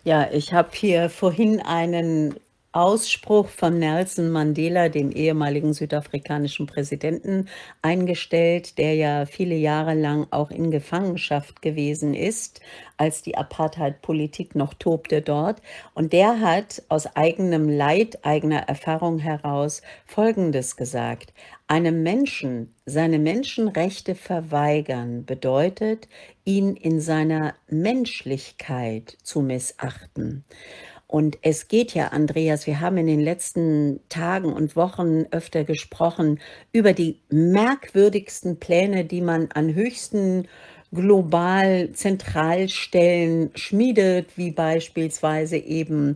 Ja, ich habe hier vorhin einen Ausspruch von Nelson Mandela, dem ehemaligen südafrikanischen Präsidenten, eingestellt, der ja viele Jahre lang auch in Gefangenschaft gewesen ist, als die Apartheid-Politik noch tobte dort. Und der hat aus eigenem Leid, eigener Erfahrung heraus Folgendes gesagt. Einem Menschen seine Menschenrechte verweigern bedeutet, ihn in seiner Menschlichkeit zu missachten. Und es geht ja, Andreas, wir haben in den letzten Tagen und Wochen öfter gesprochen über die merkwürdigsten Pläne, die man an höchsten global Zentralstellen schmiedet, wie beispielsweise eben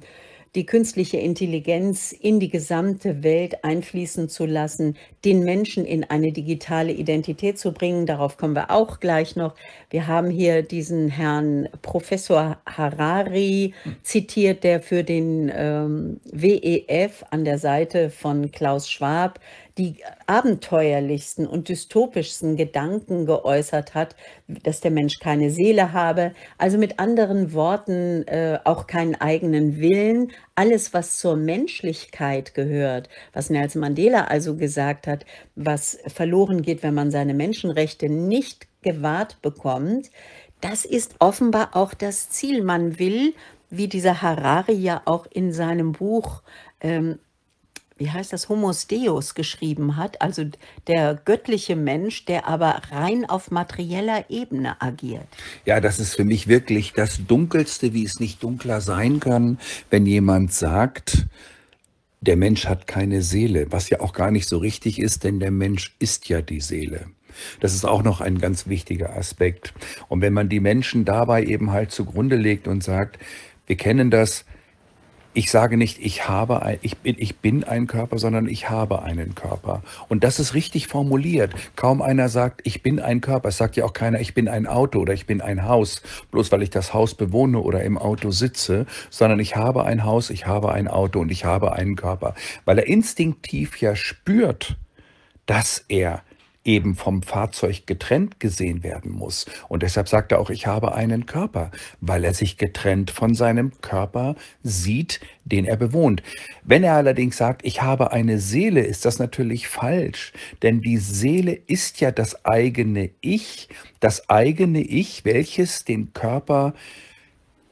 die künstliche Intelligenz in die gesamte Welt einfließen zu lassen, den Menschen in eine digitale Identität zu bringen. Darauf kommen wir auch gleich noch. Wir haben hier diesen Herrn Professor Harari zitiert, der für den ähm, WEF an der Seite von Klaus Schwab die abenteuerlichsten und dystopischsten Gedanken geäußert hat, dass der Mensch keine Seele habe, also mit anderen Worten äh, auch keinen eigenen Willen, alles, was zur Menschlichkeit gehört, was Nelson Mandela also gesagt hat, was verloren geht, wenn man seine Menschenrechte nicht gewahrt bekommt, das ist offenbar auch das Ziel. Man will, wie dieser Harari ja auch in seinem Buch ähm, wie heißt das, Humus Deus geschrieben hat, also der göttliche Mensch, der aber rein auf materieller Ebene agiert. Ja, das ist für mich wirklich das Dunkelste, wie es nicht dunkler sein kann, wenn jemand sagt, der Mensch hat keine Seele, was ja auch gar nicht so richtig ist, denn der Mensch ist ja die Seele. Das ist auch noch ein ganz wichtiger Aspekt. Und wenn man die Menschen dabei eben halt zugrunde legt und sagt, wir kennen das, ich sage nicht, ich habe, ein, ich bin, ich bin ein Körper, sondern ich habe einen Körper. Und das ist richtig formuliert. Kaum einer sagt, ich bin ein Körper. Es sagt ja auch keiner, ich bin ein Auto oder ich bin ein Haus, bloß weil ich das Haus bewohne oder im Auto sitze, sondern ich habe ein Haus, ich habe ein Auto und ich habe einen Körper, weil er instinktiv ja spürt, dass er eben vom Fahrzeug getrennt gesehen werden muss. Und deshalb sagt er auch, ich habe einen Körper, weil er sich getrennt von seinem Körper sieht, den er bewohnt. Wenn er allerdings sagt, ich habe eine Seele, ist das natürlich falsch, denn die Seele ist ja das eigene Ich, das eigene Ich, welches den Körper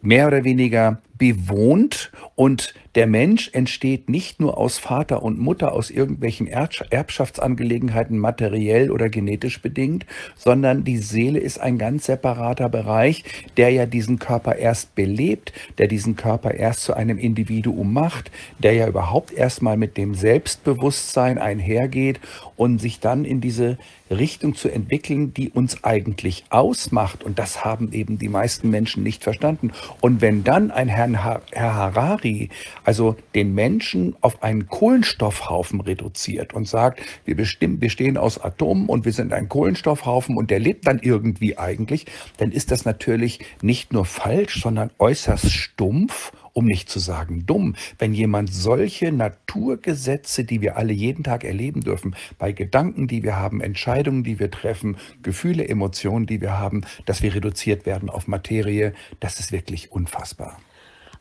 mehr oder weniger bewohnt und der Mensch entsteht nicht nur aus Vater und Mutter, aus irgendwelchen Erbschaftsangelegenheiten, materiell oder genetisch bedingt, sondern die Seele ist ein ganz separater Bereich, der ja diesen Körper erst belebt, der diesen Körper erst zu einem Individuum macht, der ja überhaupt erstmal mit dem Selbstbewusstsein einhergeht und sich dann in diese Richtung zu entwickeln, die uns eigentlich ausmacht. Und das haben eben die meisten Menschen nicht verstanden. Und wenn dann ein Herr Herrn ha Herr Harari, also den Menschen auf einen Kohlenstoffhaufen reduziert und sagt, wir bestimmen, bestehen aus Atomen und wir sind ein Kohlenstoffhaufen und der lebt dann irgendwie eigentlich, dann ist das natürlich nicht nur falsch, sondern äußerst stumpf um nicht zu sagen dumm, wenn jemand solche Naturgesetze, die wir alle jeden Tag erleben dürfen, bei Gedanken, die wir haben, Entscheidungen, die wir treffen, Gefühle, Emotionen, die wir haben, dass wir reduziert werden auf Materie, das ist wirklich unfassbar.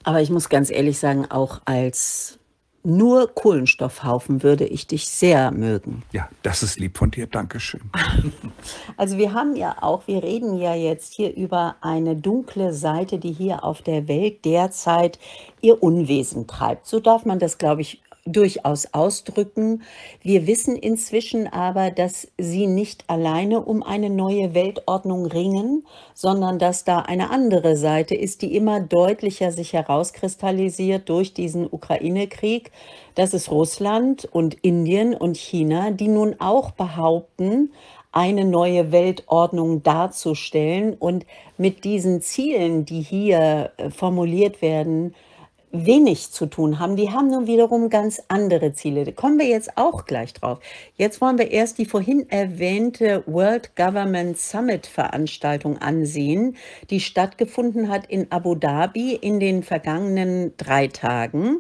Aber ich muss ganz ehrlich sagen, auch als nur Kohlenstoffhaufen würde ich dich sehr mögen. Ja, das ist lieb von dir. Dankeschön. Also wir haben ja auch, wir reden ja jetzt hier über eine dunkle Seite, die hier auf der Welt derzeit ihr Unwesen treibt. So darf man das, glaube ich, durchaus ausdrücken. Wir wissen inzwischen aber, dass sie nicht alleine um eine neue Weltordnung ringen, sondern dass da eine andere Seite ist, die immer deutlicher sich herauskristallisiert durch diesen Ukraine-Krieg. Das ist Russland und Indien und China, die nun auch behaupten, eine neue Weltordnung darzustellen und mit diesen Zielen, die hier äh, formuliert werden, wenig zu tun haben, die haben nun wiederum ganz andere Ziele. Da kommen wir jetzt auch gleich drauf. Jetzt wollen wir erst die vorhin erwähnte World Government Summit Veranstaltung ansehen, die stattgefunden hat in Abu Dhabi in den vergangenen drei Tagen.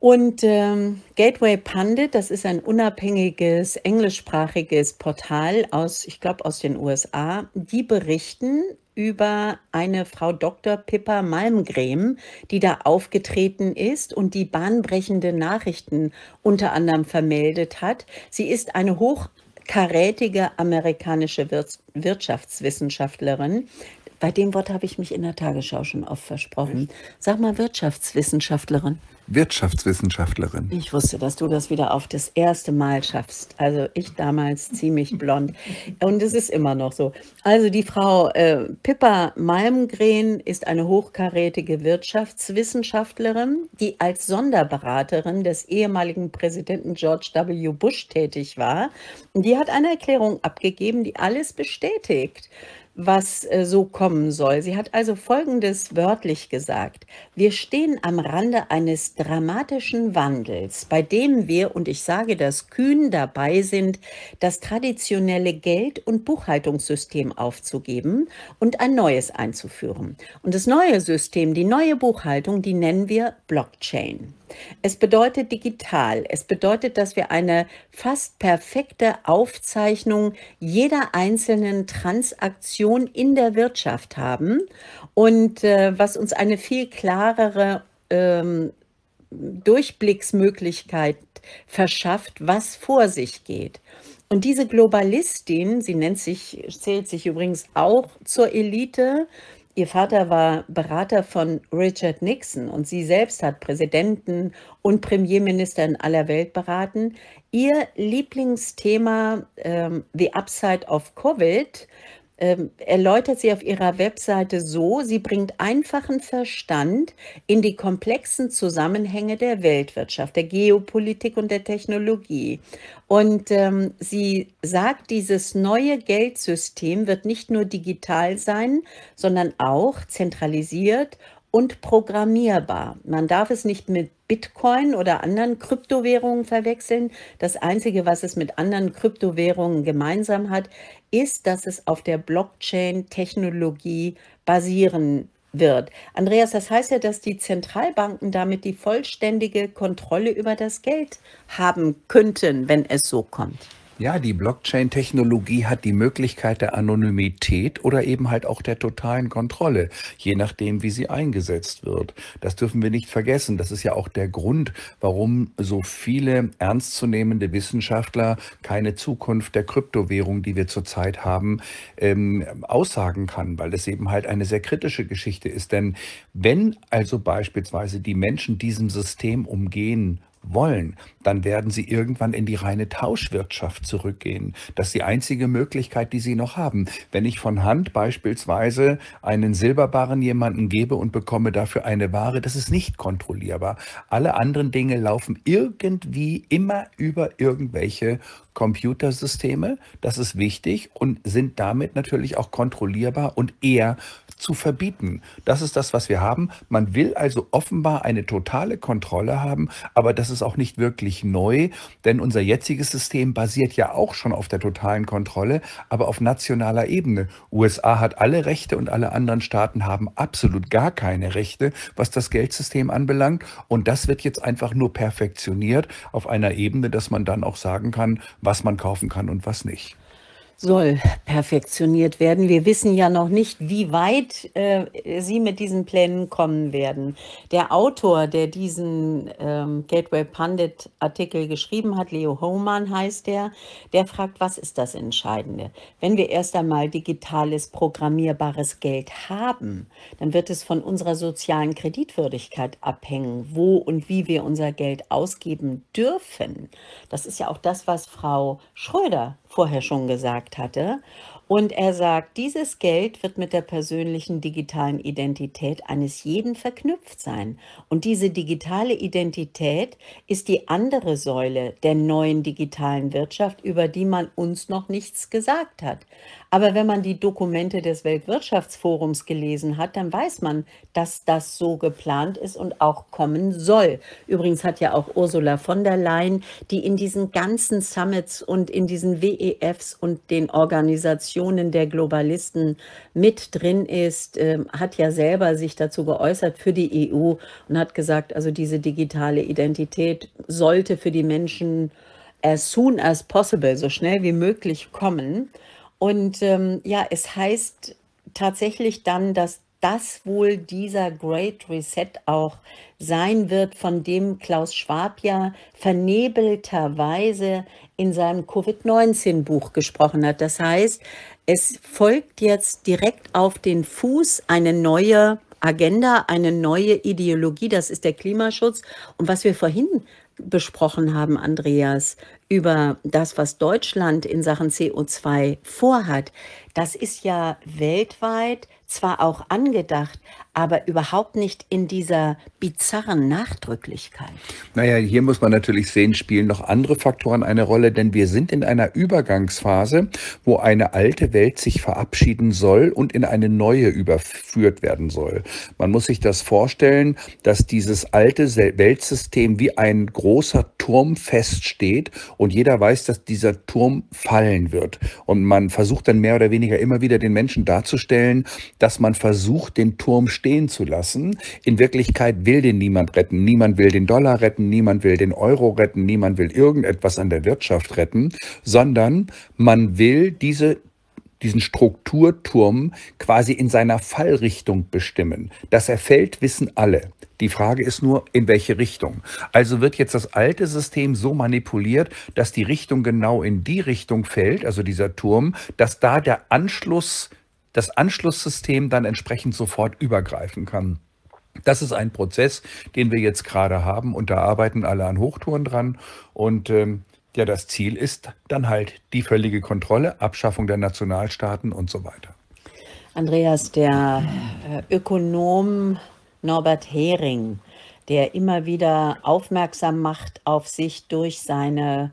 Und ähm, Gateway Pundit, das ist ein unabhängiges englischsprachiges Portal aus, ich glaube, aus den USA, die berichten über eine Frau Dr. Pippa Malmgren, die da aufgetreten ist und die bahnbrechende Nachrichten unter anderem vermeldet hat. Sie ist eine hochkarätige amerikanische Wirtschaftswissenschaftlerin. Bei dem Wort habe ich mich in der Tagesschau schon oft versprochen. Sag mal Wirtschaftswissenschaftlerin. Wirtschaftswissenschaftlerin. Ich wusste, dass du das wieder auf das erste Mal schaffst. Also ich damals ziemlich blond. Und es ist immer noch so. Also die Frau äh, Pippa Malmgren ist eine hochkarätige Wirtschaftswissenschaftlerin, die als Sonderberaterin des ehemaligen Präsidenten George W. Bush tätig war. Und Die hat eine Erklärung abgegeben, die alles bestätigt was äh, so kommen soll. Sie hat also Folgendes wörtlich gesagt. Wir stehen am Rande eines dramatischen Wandels, bei dem wir, und ich sage das kühn, dabei sind, das traditionelle Geld- und Buchhaltungssystem aufzugeben und ein neues einzuführen. Und das neue System, die neue Buchhaltung, die nennen wir Blockchain. Es bedeutet digital. Es bedeutet, dass wir eine fast perfekte Aufzeichnung jeder einzelnen Transaktion in der Wirtschaft haben und äh, was uns eine viel klarere ähm, Durchblicksmöglichkeit verschafft, was vor sich geht. Und diese Globalistin, sie nennt sich, zählt sich übrigens auch zur Elite. Ihr Vater war Berater von Richard Nixon und sie selbst hat Präsidenten und Premierminister in aller Welt beraten. Ihr Lieblingsthema, ähm, The Upside of Covid, ähm, erläutert sie auf ihrer Webseite so, sie bringt einfachen Verstand in die komplexen Zusammenhänge der Weltwirtschaft, der Geopolitik und der Technologie. Und ähm, sie sagt, dieses neue Geldsystem wird nicht nur digital sein, sondern auch zentralisiert und programmierbar. Man darf es nicht mit Bitcoin oder anderen Kryptowährungen verwechseln. Das Einzige, was es mit anderen Kryptowährungen gemeinsam hat, ist, dass es auf der Blockchain-Technologie basieren wird. Andreas, das heißt ja, dass die Zentralbanken damit die vollständige Kontrolle über das Geld haben könnten, wenn es so kommt. Ja, die Blockchain-Technologie hat die Möglichkeit der Anonymität oder eben halt auch der totalen Kontrolle, je nachdem, wie sie eingesetzt wird. Das dürfen wir nicht vergessen. Das ist ja auch der Grund, warum so viele ernstzunehmende Wissenschaftler keine Zukunft der Kryptowährung, die wir zurzeit haben, ähm, aussagen kann, weil es eben halt eine sehr kritische Geschichte ist. Denn wenn also beispielsweise die Menschen diesem System umgehen wollen, dann werden sie irgendwann in die reine Tauschwirtschaft zurückgehen. Das ist die einzige Möglichkeit, die sie noch haben. Wenn ich von Hand beispielsweise einen Silberbarren jemanden gebe und bekomme dafür eine Ware, das ist nicht kontrollierbar. Alle anderen Dinge laufen irgendwie immer über irgendwelche Computersysteme. Das ist wichtig und sind damit natürlich auch kontrollierbar und eher zu verbieten. Das ist das, was wir haben. Man will also offenbar eine totale Kontrolle haben, aber das ist auch nicht wirklich neu, denn unser jetziges System basiert ja auch schon auf der totalen Kontrolle, aber auf nationaler Ebene. USA hat alle Rechte und alle anderen Staaten haben absolut gar keine Rechte, was das Geldsystem anbelangt. Und das wird jetzt einfach nur perfektioniert auf einer Ebene, dass man dann auch sagen kann, was man kaufen kann und was nicht soll perfektioniert werden. Wir wissen ja noch nicht, wie weit äh, Sie mit diesen Plänen kommen werden. Der Autor, der diesen ähm, Gateway Pundit Artikel geschrieben hat, Leo Hohmann heißt der, der fragt, was ist das Entscheidende? Wenn wir erst einmal digitales, programmierbares Geld haben, dann wird es von unserer sozialen Kreditwürdigkeit abhängen, wo und wie wir unser Geld ausgeben dürfen. Das ist ja auch das, was Frau Schröder vorher schon gesagt hat gemacht hatte. Und er sagt, dieses Geld wird mit der persönlichen digitalen Identität eines jeden verknüpft sein. Und diese digitale Identität ist die andere Säule der neuen digitalen Wirtschaft, über die man uns noch nichts gesagt hat. Aber wenn man die Dokumente des Weltwirtschaftsforums gelesen hat, dann weiß man, dass das so geplant ist und auch kommen soll. Übrigens hat ja auch Ursula von der Leyen, die in diesen ganzen Summits und in diesen WEFs und den Organisationen der Globalisten mit drin ist, äh, hat ja selber sich dazu geäußert für die EU und hat gesagt, also diese digitale Identität sollte für die Menschen as soon as possible, so schnell wie möglich kommen. Und ähm, ja, es heißt tatsächlich dann, dass das wohl dieser Great Reset auch sein wird, von dem Klaus Schwab ja vernebelterweise in seinem Covid-19-Buch gesprochen hat. Das heißt, es folgt jetzt direkt auf den Fuß eine neue Agenda, eine neue Ideologie, das ist der Klimaschutz. Und was wir vorhin besprochen haben, Andreas, über das, was Deutschland in Sachen CO2 vorhat, das ist ja weltweit zwar auch angedacht, aber überhaupt nicht in dieser bizarren Nachdrücklichkeit. Naja, hier muss man natürlich sehen, spielen noch andere Faktoren eine Rolle, denn wir sind in einer Übergangsphase, wo eine alte Welt sich verabschieden soll und in eine neue überführt werden soll. Man muss sich das vorstellen, dass dieses alte Weltsystem wie ein großer Turm feststeht und jeder weiß, dass dieser Turm fallen wird. Und man versucht dann mehr oder weniger immer wieder den Menschen darzustellen, dass man versucht, den Turm stehen zu lassen. In Wirklichkeit will den niemand retten. Niemand will den Dollar retten, niemand will den Euro retten, niemand will irgendetwas an der Wirtschaft retten, sondern man will diese diesen Strukturturm quasi in seiner Fallrichtung bestimmen. Dass er fällt, wissen alle. Die Frage ist nur, in welche Richtung. Also wird jetzt das alte System so manipuliert, dass die Richtung genau in die Richtung fällt, also dieser Turm, dass da der Anschluss das Anschlusssystem dann entsprechend sofort übergreifen kann. Das ist ein Prozess, den wir jetzt gerade haben und da arbeiten alle an Hochtouren dran. Und ähm, ja, das Ziel ist dann halt die völlige Kontrolle, Abschaffung der Nationalstaaten und so weiter. Andreas, der äh, Ökonom Norbert Hering, der immer wieder aufmerksam macht auf sich durch seine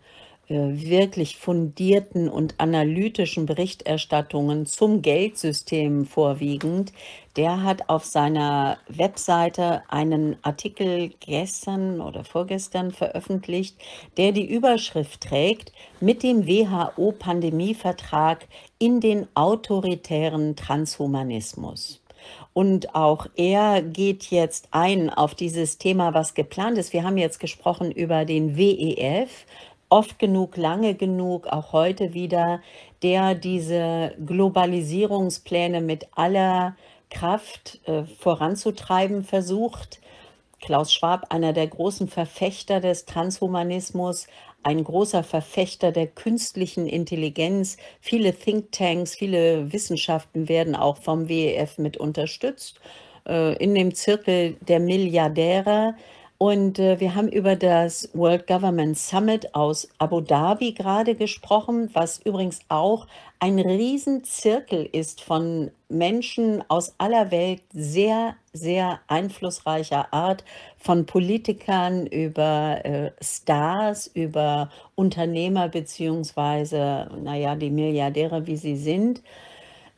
äh, wirklich fundierten und analytischen Berichterstattungen zum Geldsystem vorwiegend. Der hat auf seiner Webseite einen Artikel gestern oder vorgestern veröffentlicht, der die Überschrift trägt mit dem WHO-Pandemievertrag in den autoritären Transhumanismus. Und auch er geht jetzt ein auf dieses Thema, was geplant ist. Wir haben jetzt gesprochen über den WEF, oft genug, lange genug, auch heute wieder, der diese Globalisierungspläne mit aller Kraft äh, voranzutreiben versucht. Klaus Schwab, einer der großen Verfechter des Transhumanismus, ein großer Verfechter der künstlichen Intelligenz. Viele Thinktanks, viele Wissenschaften werden auch vom WEF mit unterstützt. Äh, in dem Zirkel der Milliardäre und äh, wir haben über das World Government Summit aus Abu Dhabi gerade gesprochen, was übrigens auch ein Riesenzirkel ist von Menschen aus aller Welt, sehr, sehr einflussreicher Art, von Politikern über äh, Stars, über Unternehmer beziehungsweise, naja, die Milliardäre, wie sie sind.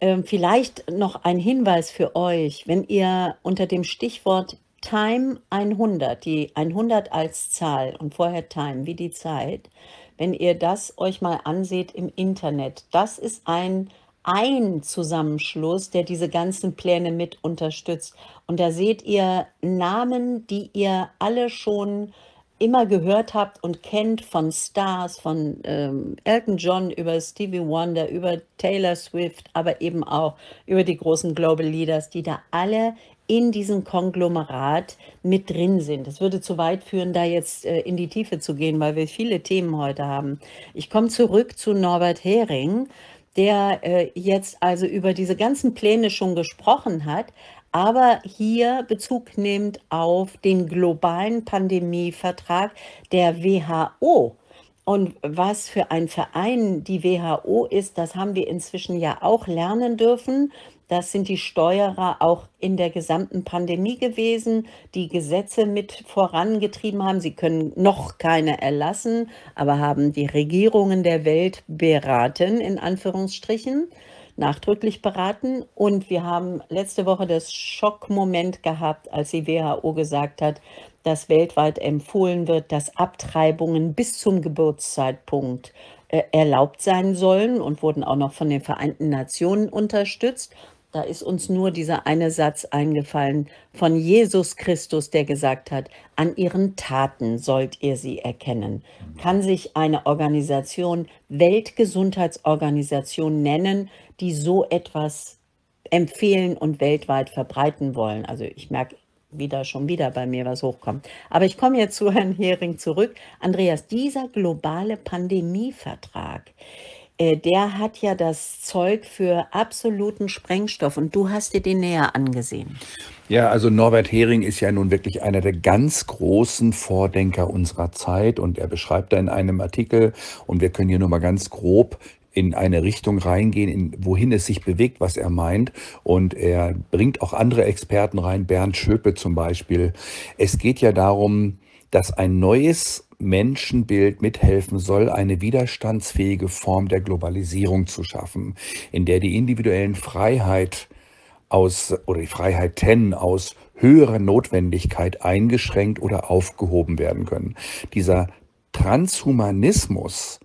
Ähm, vielleicht noch ein Hinweis für euch, wenn ihr unter dem Stichwort Time 100, die 100 als Zahl und vorher Time, wie die Zeit, wenn ihr das euch mal anseht im Internet, das ist ein ein Zusammenschluss, der diese ganzen Pläne mit unterstützt. Und da seht ihr Namen, die ihr alle schon immer gehört habt und kennt von Stars, von ähm, Elton John über Stevie Wonder, über Taylor Swift, aber eben auch über die großen Global Leaders, die da alle in diesem Konglomerat mit drin sind. Das würde zu weit führen, da jetzt äh, in die Tiefe zu gehen, weil wir viele Themen heute haben. Ich komme zurück zu Norbert Hering, der äh, jetzt also über diese ganzen Pläne schon gesprochen hat, aber hier Bezug nimmt auf den globalen Pandemievertrag der WHO. Und was für ein Verein die WHO ist, das haben wir inzwischen ja auch lernen dürfen. Das sind die Steuerer auch in der gesamten Pandemie gewesen, die Gesetze mit vorangetrieben haben. Sie können noch keine erlassen, aber haben die Regierungen der Welt beraten, in Anführungsstrichen, nachdrücklich beraten. Und wir haben letzte Woche das Schockmoment gehabt, als die WHO gesagt hat, dass weltweit empfohlen wird, dass Abtreibungen bis zum Geburtszeitpunkt äh, erlaubt sein sollen und wurden auch noch von den Vereinten Nationen unterstützt. Da ist uns nur dieser eine Satz eingefallen von Jesus Christus, der gesagt hat, an ihren Taten sollt ihr sie erkennen. Kann sich eine Organisation Weltgesundheitsorganisation nennen, die so etwas empfehlen und weltweit verbreiten wollen? Also ich merke wieder schon wieder bei mir was hochkommt. Aber ich komme jetzt zu Herrn Hering zurück. Andreas, dieser globale Pandemievertrag, äh, äh, der hat ja das Zeug für absoluten Sprengstoff und du hast dir den näher angesehen. Ja, also Norbert Hering ist ja nun wirklich einer der ganz großen Vordenker unserer Zeit und er beschreibt da in einem Artikel und wir können hier nur mal ganz grob in eine Richtung reingehen, in, wohin es sich bewegt, was er meint. Und er bringt auch andere Experten rein, Bernd Schöpe zum Beispiel. Es geht ja darum, dass ein neues Menschenbild mithelfen soll, eine widerstandsfähige Form der Globalisierung zu schaffen, in der die individuellen Freiheit aus oder die Freiheiten aus höherer Notwendigkeit eingeschränkt oder aufgehoben werden können. Dieser Transhumanismus,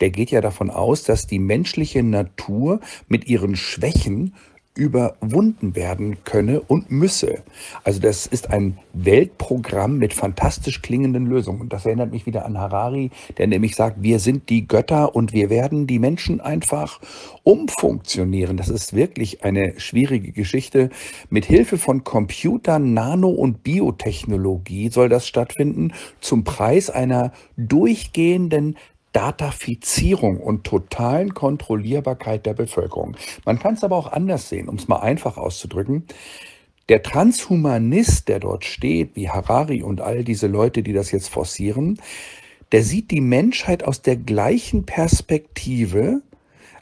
der geht ja davon aus, dass die menschliche Natur mit ihren Schwächen überwunden werden könne und müsse. Also das ist ein Weltprogramm mit fantastisch klingenden Lösungen. Und das erinnert mich wieder an Harari, der nämlich sagt, wir sind die Götter und wir werden die Menschen einfach umfunktionieren. Das ist wirklich eine schwierige Geschichte. Mit Hilfe von Computern, Nano- und Biotechnologie soll das stattfinden, zum Preis einer durchgehenden Datafizierung und totalen Kontrollierbarkeit der Bevölkerung. Man kann es aber auch anders sehen, um es mal einfach auszudrücken. Der Transhumanist, der dort steht, wie Harari und all diese Leute, die das jetzt forcieren, der sieht die Menschheit aus der gleichen Perspektive,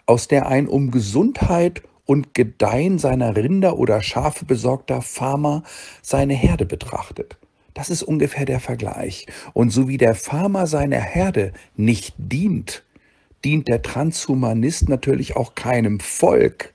aus der ein um Gesundheit und Gedeihen seiner Rinder oder Schafe besorgter Farmer seine Herde betrachtet. Das ist ungefähr der Vergleich. Und so wie der Farmer seiner Herde nicht dient, dient der Transhumanist natürlich auch keinem Volk.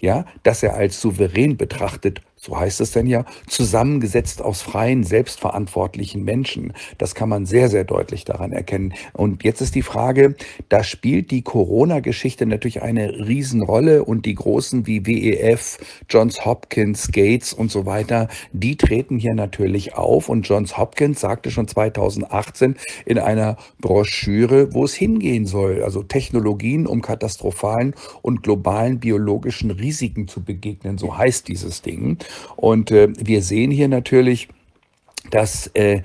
Ja, das er als souverän betrachtet so heißt es denn ja, zusammengesetzt aus freien, selbstverantwortlichen Menschen. Das kann man sehr, sehr deutlich daran erkennen. Und jetzt ist die Frage, da spielt die Corona-Geschichte natürlich eine Riesenrolle und die Großen wie WEF, Johns Hopkins, Gates und so weiter, die treten hier natürlich auf. Und Johns Hopkins sagte schon 2018 in einer Broschüre, wo es hingehen soll. Also Technologien, um katastrophalen und globalen biologischen Risiken zu begegnen. So heißt dieses Ding. Und äh, wir sehen hier natürlich, dass äh,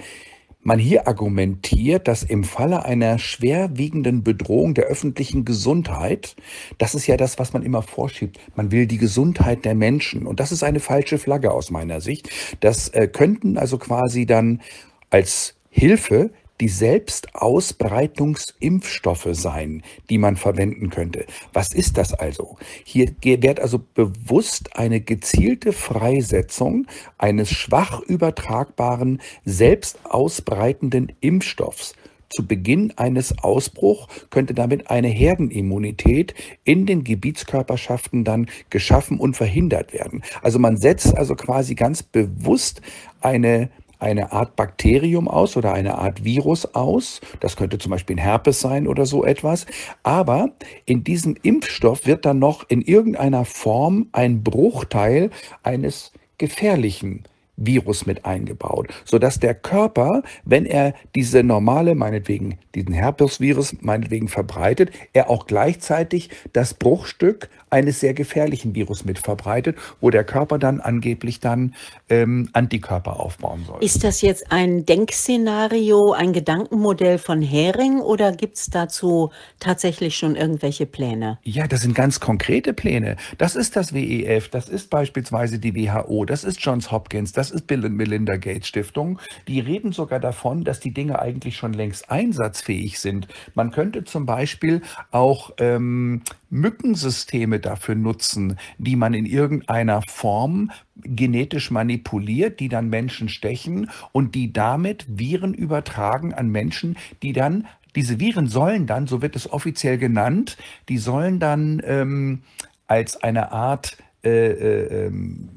man hier argumentiert, dass im Falle einer schwerwiegenden Bedrohung der öffentlichen Gesundheit, das ist ja das, was man immer vorschiebt, man will die Gesundheit der Menschen. Und das ist eine falsche Flagge aus meiner Sicht. Das äh, könnten also quasi dann als Hilfe die Selbstausbreitungsimpfstoffe sein, die man verwenden könnte. Was ist das also? Hier wird also bewusst eine gezielte Freisetzung eines schwach übertragbaren, selbstausbreitenden Impfstoffs zu Beginn eines Ausbruchs könnte damit eine Herdenimmunität in den Gebietskörperschaften dann geschaffen und verhindert werden. Also man setzt also quasi ganz bewusst eine eine Art Bakterium aus oder eine Art Virus aus. Das könnte zum Beispiel ein Herpes sein oder so etwas. Aber in diesem Impfstoff wird dann noch in irgendeiner Form ein Bruchteil eines gefährlichen Virus mit eingebaut, sodass der Körper, wenn er diese normale, meinetwegen diesen Herpesvirus, meinetwegen verbreitet, er auch gleichzeitig das Bruchstück eines sehr gefährlichen Virus mit verbreitet, wo der Körper dann angeblich dann ähm, Antikörper aufbauen soll. Ist das jetzt ein Denkszenario, ein Gedankenmodell von Hering oder gibt es dazu tatsächlich schon irgendwelche Pläne? Ja, das sind ganz konkrete Pläne. Das ist das WEF, das ist beispielsweise die WHO, das ist Johns Hopkins, das das ist Bill und Melinda Gates Stiftung, die reden sogar davon, dass die Dinge eigentlich schon längst einsatzfähig sind. Man könnte zum Beispiel auch ähm, Mückensysteme dafür nutzen, die man in irgendeiner Form genetisch manipuliert, die dann Menschen stechen und die damit Viren übertragen an Menschen, die dann, diese Viren sollen dann, so wird es offiziell genannt, die sollen dann ähm, als eine Art äh, äh, ähm,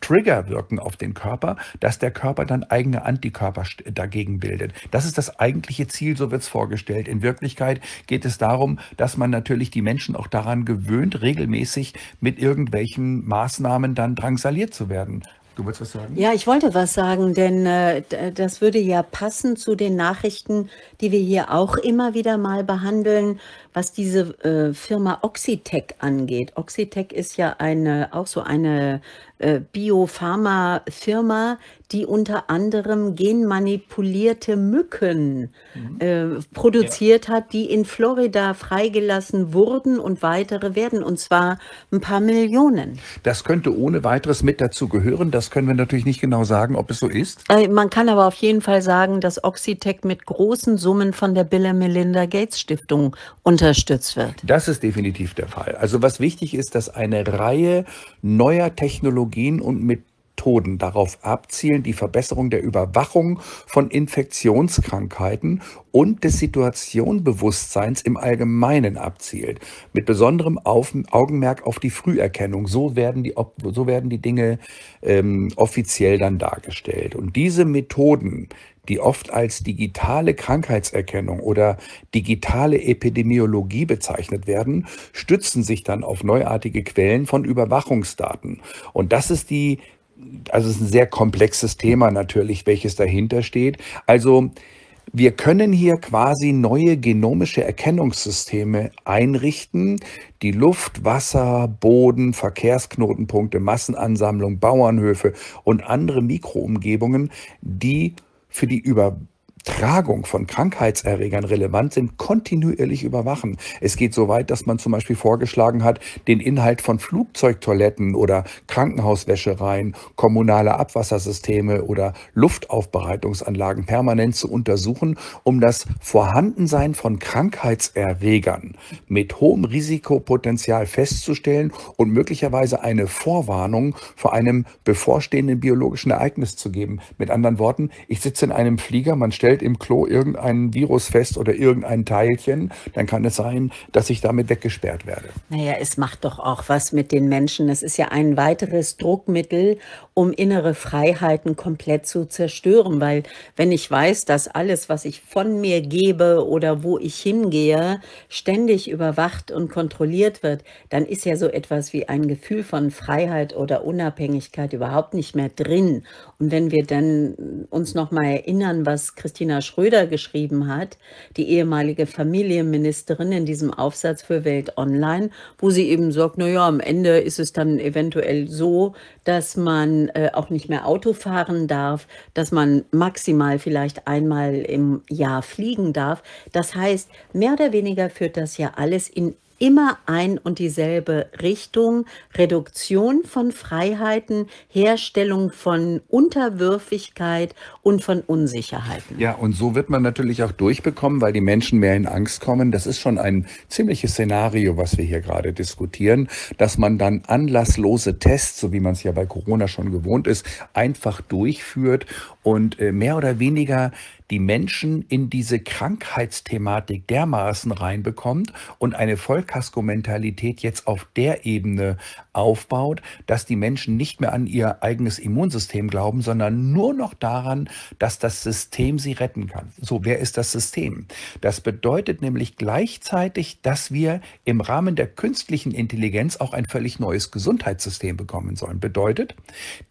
Trigger wirken auf den Körper, dass der Körper dann eigene Antikörper dagegen bildet. Das ist das eigentliche Ziel, so wird es vorgestellt. In Wirklichkeit geht es darum, dass man natürlich die Menschen auch daran gewöhnt, regelmäßig mit irgendwelchen Maßnahmen dann drangsaliert zu werden. Du wolltest was sagen? Ja, ich wollte was sagen, denn äh, das würde ja passen zu den Nachrichten, die wir hier auch immer wieder mal behandeln, was diese äh, Firma Oxitec angeht, Oxitec ist ja eine, auch so eine äh, Biopharma-Firma, die unter anderem genmanipulierte Mücken mhm. äh, produziert ja. hat, die in Florida freigelassen wurden und weitere werden, und zwar ein paar Millionen. Das könnte ohne weiteres mit dazu gehören. Das können wir natürlich nicht genau sagen, ob es so ist. Äh, man kann aber auf jeden Fall sagen, dass Oxitec mit großen Summen von der Bill Melinda Gates Stiftung unter unterstützt wird. Das ist definitiv der Fall. Also was wichtig ist, dass eine Reihe neuer Technologien und Methoden Methoden darauf abzielen, die Verbesserung der Überwachung von Infektionskrankheiten und des Situationbewusstseins im Allgemeinen abzielt, mit besonderem Augenmerk auf die Früherkennung. So werden die, so werden die Dinge ähm, offiziell dann dargestellt. Und diese Methoden, die oft als digitale Krankheitserkennung oder digitale Epidemiologie bezeichnet werden, stützen sich dann auf neuartige Quellen von Überwachungsdaten. Und das ist die, also ist ein sehr komplexes Thema natürlich, welches dahinter steht. Also wir können hier quasi neue genomische Erkennungssysteme einrichten, die Luft, Wasser, Boden, Verkehrsknotenpunkte, Massenansammlung, Bauernhöfe und andere Mikroumgebungen, die für die Über Übertragung von Krankheitserregern relevant sind, kontinuierlich überwachen. Es geht so weit, dass man zum Beispiel vorgeschlagen hat, den Inhalt von Flugzeugtoiletten oder Krankenhauswäschereien, kommunale Abwassersysteme oder Luftaufbereitungsanlagen permanent zu untersuchen, um das Vorhandensein von Krankheitserregern mit hohem Risikopotenzial festzustellen und möglicherweise eine Vorwarnung vor einem bevorstehenden biologischen Ereignis zu geben. Mit anderen Worten, ich sitze in einem Flieger, man stellt stellt im Klo irgendein Virus fest oder irgendein Teilchen, dann kann es sein, dass ich damit weggesperrt werde. Naja, es macht doch auch was mit den Menschen. Es ist ja ein weiteres Druckmittel, um innere Freiheiten komplett zu zerstören. Weil wenn ich weiß, dass alles, was ich von mir gebe oder wo ich hingehe, ständig überwacht und kontrolliert wird, dann ist ja so etwas wie ein Gefühl von Freiheit oder Unabhängigkeit überhaupt nicht mehr drin. Und wenn wir dann uns noch mal erinnern, was Christine Bettina Schröder geschrieben hat, die ehemalige Familienministerin in diesem Aufsatz für Welt Online, wo sie eben sagt, naja, am Ende ist es dann eventuell so, dass man äh, auch nicht mehr Auto fahren darf, dass man maximal vielleicht einmal im Jahr fliegen darf. Das heißt, mehr oder weniger führt das ja alles in immer ein und dieselbe Richtung, Reduktion von Freiheiten, Herstellung von Unterwürfigkeit und von Unsicherheiten. Ja, und so wird man natürlich auch durchbekommen, weil die Menschen mehr in Angst kommen. Das ist schon ein ziemliches Szenario, was wir hier gerade diskutieren, dass man dann anlasslose Tests, so wie man es ja bei Corona schon gewohnt ist, einfach durchführt und äh, mehr oder weniger die Menschen in diese Krankheitsthematik dermaßen reinbekommt und eine Vollkasko-Mentalität jetzt auf der Ebene aufbaut, dass die Menschen nicht mehr an ihr eigenes Immunsystem glauben, sondern nur noch daran, dass das System sie retten kann. So, wer ist das System? Das bedeutet nämlich gleichzeitig, dass wir im Rahmen der künstlichen Intelligenz auch ein völlig neues Gesundheitssystem bekommen sollen. Bedeutet,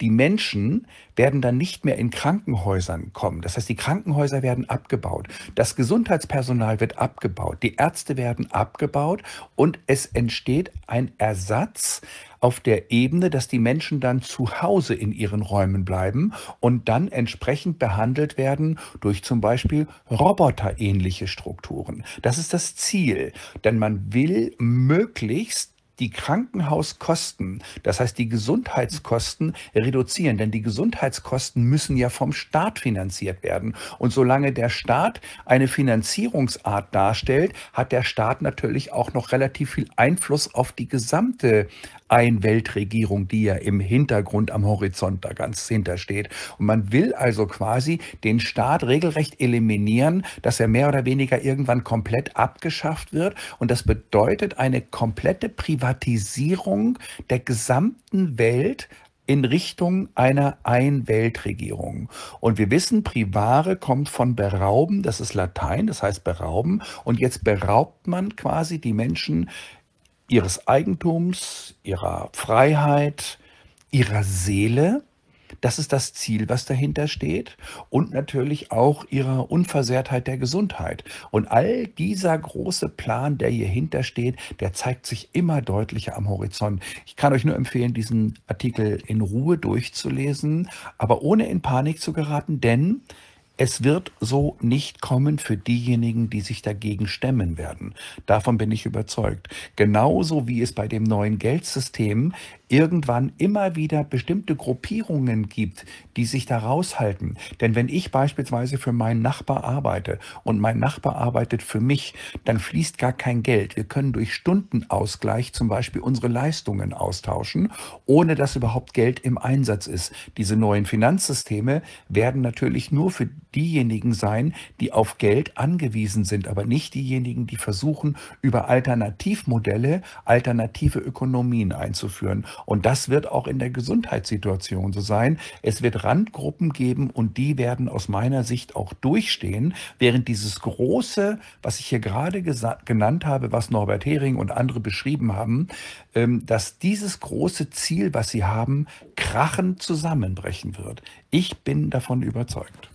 die Menschen werden dann nicht mehr in Krankenhäusern kommen. Das heißt, die Krankenhäuser werden abgebaut. Das Gesundheitspersonal wird abgebaut. Die Ärzte werden abgebaut und es entsteht ein Ersatz auf der Ebene, dass die Menschen dann zu Hause in ihren Räumen bleiben und dann entsprechend behandelt werden durch zum Beispiel roboterähnliche Strukturen. Das ist das Ziel, denn man will möglichst die Krankenhauskosten, das heißt die Gesundheitskosten, reduzieren. Denn die Gesundheitskosten müssen ja vom Staat finanziert werden. Und solange der Staat eine Finanzierungsart darstellt, hat der Staat natürlich auch noch relativ viel Einfluss auf die gesamte ein Weltregierung, die ja im Hintergrund am Horizont da ganz hinter steht. Und man will also quasi den Staat regelrecht eliminieren, dass er mehr oder weniger irgendwann komplett abgeschafft wird. Und das bedeutet eine komplette Privatisierung der gesamten Welt in Richtung einer Einweltregierung. Und wir wissen, privare kommt von berauben, das ist Latein, das heißt berauben. Und jetzt beraubt man quasi die Menschen ihres Eigentums, ihrer Freiheit, ihrer Seele. Das ist das Ziel, was dahinter steht. Und natürlich auch ihrer Unversehrtheit der Gesundheit. Und all dieser große Plan, der hierhinter steht, der zeigt sich immer deutlicher am Horizont. Ich kann euch nur empfehlen, diesen Artikel in Ruhe durchzulesen, aber ohne in Panik zu geraten, denn es wird so nicht kommen für diejenigen, die sich dagegen stemmen werden. Davon bin ich überzeugt. Genauso wie es bei dem neuen Geldsystem irgendwann immer wieder bestimmte Gruppierungen gibt, die sich da raushalten. Denn wenn ich beispielsweise für meinen Nachbar arbeite und mein Nachbar arbeitet für mich, dann fließt gar kein Geld. Wir können durch Stundenausgleich zum Beispiel unsere Leistungen austauschen, ohne dass überhaupt Geld im Einsatz ist. Diese neuen Finanzsysteme werden natürlich nur für diejenigen sein, die auf Geld angewiesen sind, aber nicht diejenigen, die versuchen, über Alternativmodelle alternative Ökonomien einzuführen. Und das wird auch in der Gesundheitssituation so sein. Es wird Randgruppen geben und die werden aus meiner Sicht auch durchstehen, während dieses große, was ich hier gerade genannt habe, was Norbert Hering und andere beschrieben haben, ähm, dass dieses große Ziel, was sie haben, krachend zusammenbrechen wird. Ich bin davon überzeugt.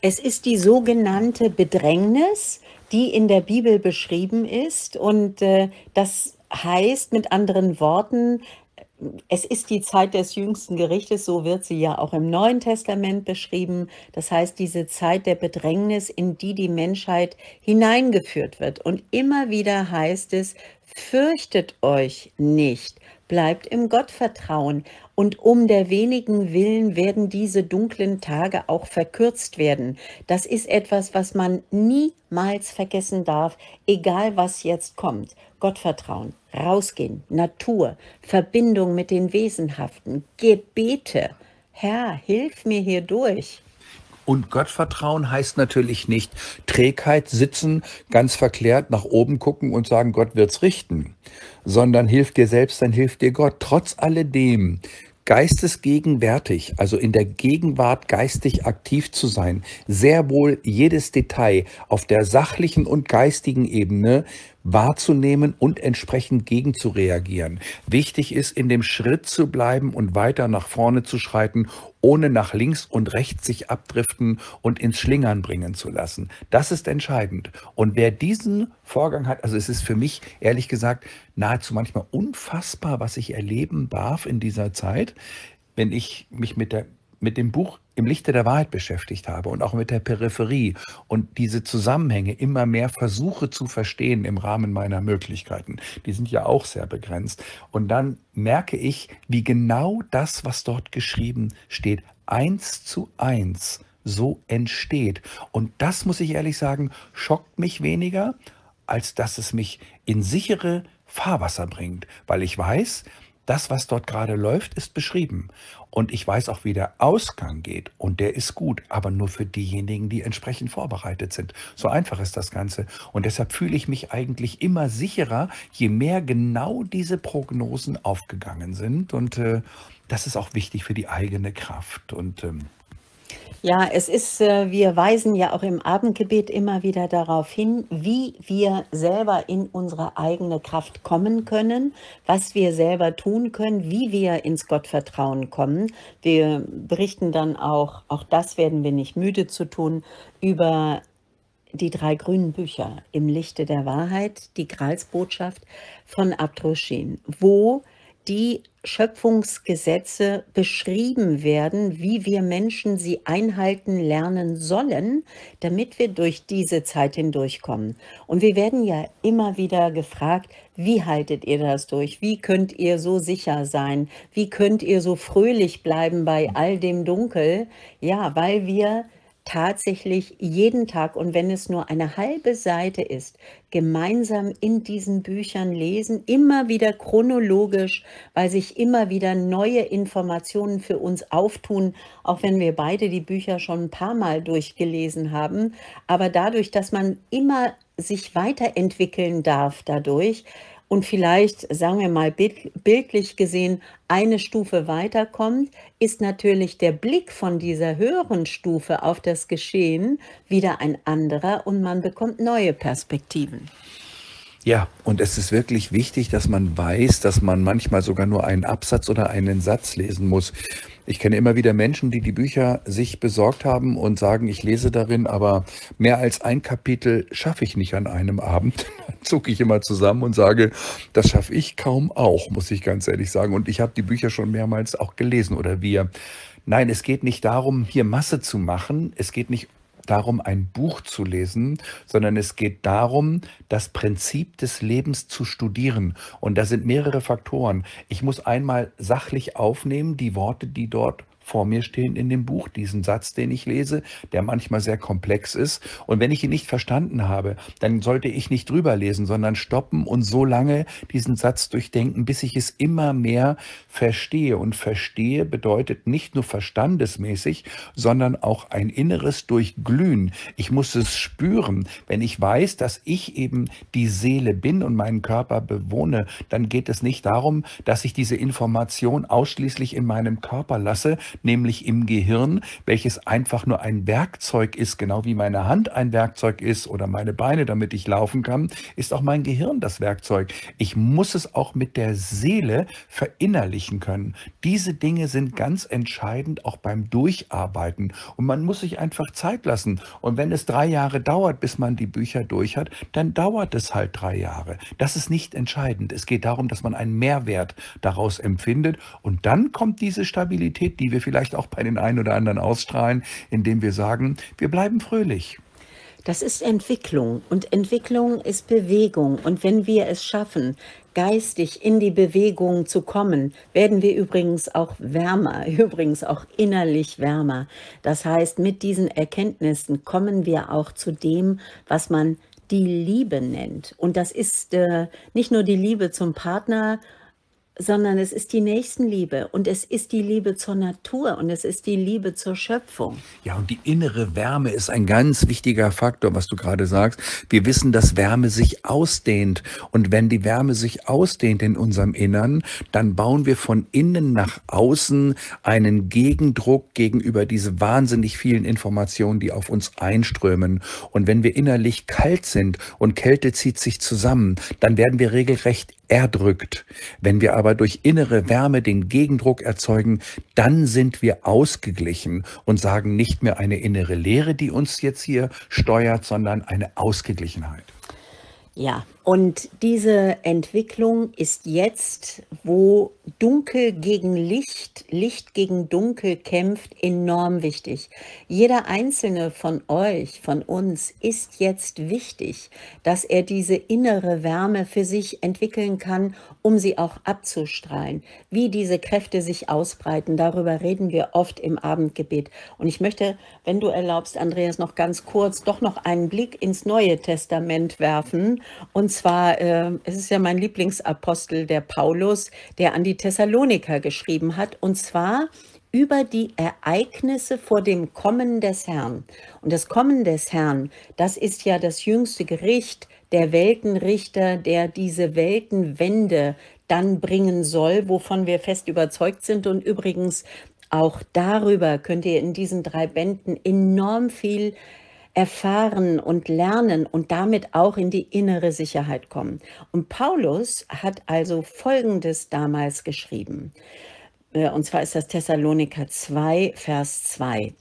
Es ist die sogenannte Bedrängnis, die in der Bibel beschrieben ist. Und äh, das heißt mit anderen Worten, es ist die Zeit des jüngsten Gerichtes, so wird sie ja auch im Neuen Testament beschrieben. Das heißt, diese Zeit der Bedrängnis, in die die Menschheit hineingeführt wird. Und immer wieder heißt es, fürchtet euch nicht, bleibt im Gottvertrauen. Und um der wenigen willen werden diese dunklen Tage auch verkürzt werden. Das ist etwas, was man niemals vergessen darf, egal was jetzt kommt. Gottvertrauen, rausgehen, Natur, Verbindung mit den Wesenhaften, Gebete. Herr, hilf mir hier durch. Und Gottvertrauen heißt natürlich nicht Trägheit, sitzen, ganz verklärt nach oben gucken und sagen, Gott wird's richten, sondern hilf dir selbst, dann hilft dir Gott. Trotz alledem geistesgegenwärtig, also in der Gegenwart geistig aktiv zu sein, sehr wohl jedes Detail auf der sachlichen und geistigen Ebene wahrzunehmen und entsprechend gegen zu reagieren. Wichtig ist, in dem Schritt zu bleiben und weiter nach vorne zu schreiten, ohne nach links und rechts sich abdriften und ins Schlingern bringen zu lassen. Das ist entscheidend. Und wer diesen Vorgang hat, also es ist für mich ehrlich gesagt nahezu manchmal unfassbar, was ich erleben darf in dieser Zeit, wenn ich mich mit der mit dem Buch im Lichte der Wahrheit beschäftigt habe und auch mit der Peripherie und diese Zusammenhänge immer mehr versuche zu verstehen im Rahmen meiner Möglichkeiten. Die sind ja auch sehr begrenzt. Und dann merke ich, wie genau das, was dort geschrieben steht, eins zu eins so entsteht. Und das, muss ich ehrlich sagen, schockt mich weniger, als dass es mich in sichere Fahrwasser bringt, weil ich weiß, das, was dort gerade läuft, ist beschrieben. Und ich weiß auch, wie der Ausgang geht. Und der ist gut, aber nur für diejenigen, die entsprechend vorbereitet sind. So einfach ist das Ganze. Und deshalb fühle ich mich eigentlich immer sicherer, je mehr genau diese Prognosen aufgegangen sind. Und äh, das ist auch wichtig für die eigene Kraft. Und ähm, ja, es ist, äh, wir weisen ja auch im Abendgebet immer wieder darauf hin, wie wir selber in unsere eigene Kraft kommen können, was wir selber tun können, wie wir ins Gottvertrauen kommen. Wir berichten dann auch, auch das werden wir nicht müde zu tun, über die drei grünen Bücher im Lichte der Wahrheit, die Gralsbotschaft von Abdroschin, wo die Schöpfungsgesetze beschrieben werden, wie wir Menschen sie einhalten lernen sollen, damit wir durch diese Zeit hindurchkommen. Und wir werden ja immer wieder gefragt, wie haltet ihr das durch? Wie könnt ihr so sicher sein? Wie könnt ihr so fröhlich bleiben bei all dem Dunkel? Ja, weil wir tatsächlich jeden Tag und wenn es nur eine halbe Seite ist, gemeinsam in diesen Büchern lesen, immer wieder chronologisch, weil sich immer wieder neue Informationen für uns auftun, auch wenn wir beide die Bücher schon ein paar Mal durchgelesen haben. Aber dadurch, dass man immer sich weiterentwickeln darf dadurch, und vielleicht, sagen wir mal, bildlich gesehen eine Stufe weiterkommt, ist natürlich der Blick von dieser höheren Stufe auf das Geschehen wieder ein anderer und man bekommt neue Perspektiven. Ja, und es ist wirklich wichtig, dass man weiß, dass man manchmal sogar nur einen Absatz oder einen Satz lesen muss. Ich kenne immer wieder Menschen, die die Bücher sich besorgt haben und sagen, ich lese darin, aber mehr als ein Kapitel schaffe ich nicht an einem Abend. Dann zucke ich immer zusammen und sage, das schaffe ich kaum auch, muss ich ganz ehrlich sagen. Und ich habe die Bücher schon mehrmals auch gelesen oder wir. Nein, es geht nicht darum, hier Masse zu machen. Es geht nicht darum, ein Buch zu lesen, sondern es geht darum, das Prinzip des Lebens zu studieren. Und da sind mehrere Faktoren. Ich muss einmal sachlich aufnehmen, die Worte, die dort vor mir stehen in dem Buch, diesen Satz, den ich lese, der manchmal sehr komplex ist. Und wenn ich ihn nicht verstanden habe, dann sollte ich nicht drüber lesen, sondern stoppen und so lange diesen Satz durchdenken, bis ich es immer mehr verstehe. Und verstehe bedeutet nicht nur verstandesmäßig, sondern auch ein inneres Durchglühen. Ich muss es spüren. Wenn ich weiß, dass ich eben die Seele bin und meinen Körper bewohne, dann geht es nicht darum, dass ich diese Information ausschließlich in meinem Körper lasse, nämlich im Gehirn, welches einfach nur ein Werkzeug ist, genau wie meine Hand ein Werkzeug ist oder meine Beine, damit ich laufen kann, ist auch mein Gehirn das Werkzeug. Ich muss es auch mit der Seele verinnerlichen können. Diese Dinge sind ganz entscheidend auch beim Durcharbeiten und man muss sich einfach Zeit lassen. Und wenn es drei Jahre dauert, bis man die Bücher durch hat, dann dauert es halt drei Jahre. Das ist nicht entscheidend. Es geht darum, dass man einen Mehrwert daraus empfindet und dann kommt diese Stabilität, die wir vielleicht auch bei den einen oder anderen ausstrahlen, indem wir sagen, wir bleiben fröhlich. Das ist Entwicklung und Entwicklung ist Bewegung. Und wenn wir es schaffen, geistig in die Bewegung zu kommen, werden wir übrigens auch wärmer, übrigens auch innerlich wärmer. Das heißt, mit diesen Erkenntnissen kommen wir auch zu dem, was man die Liebe nennt. Und das ist äh, nicht nur die Liebe zum Partner sondern es ist die Nächstenliebe und es ist die Liebe zur Natur und es ist die Liebe zur Schöpfung. Ja, und die innere Wärme ist ein ganz wichtiger Faktor, was du gerade sagst. Wir wissen, dass Wärme sich ausdehnt und wenn die Wärme sich ausdehnt in unserem Innern, dann bauen wir von innen nach außen einen Gegendruck gegenüber diese wahnsinnig vielen Informationen, die auf uns einströmen. Und wenn wir innerlich kalt sind und Kälte zieht sich zusammen, dann werden wir regelrecht erdrückt. Wenn wir aber durch innere Wärme den Gegendruck erzeugen, dann sind wir ausgeglichen und sagen nicht mehr eine innere Leere, die uns jetzt hier steuert, sondern eine Ausgeglichenheit. Ja, und diese Entwicklung ist jetzt, wo Dunkel gegen Licht, Licht gegen Dunkel kämpft, enorm wichtig. Jeder einzelne von euch, von uns ist jetzt wichtig, dass er diese innere Wärme für sich entwickeln kann, um sie auch abzustrahlen. Wie diese Kräfte sich ausbreiten, darüber reden wir oft im Abendgebet. Und ich möchte, wenn du erlaubst, Andreas, noch ganz kurz doch noch einen Blick ins Neue Testament werfen. Und zwar, äh, es ist ja mein Lieblingsapostel, der Paulus, der an die Thessaloniker geschrieben hat, und zwar über die Ereignisse vor dem Kommen des Herrn. Und das Kommen des Herrn, das ist ja das jüngste Gericht, der Weltenrichter, der diese Weltenwende dann bringen soll, wovon wir fest überzeugt sind. Und übrigens, auch darüber könnt ihr in diesen drei Bänden enorm viel erfahren und lernen und damit auch in die innere Sicherheit kommen. Und Paulus hat also Folgendes damals geschrieben. Äh, und zwar ist das Thessaloniker 2, Vers 2.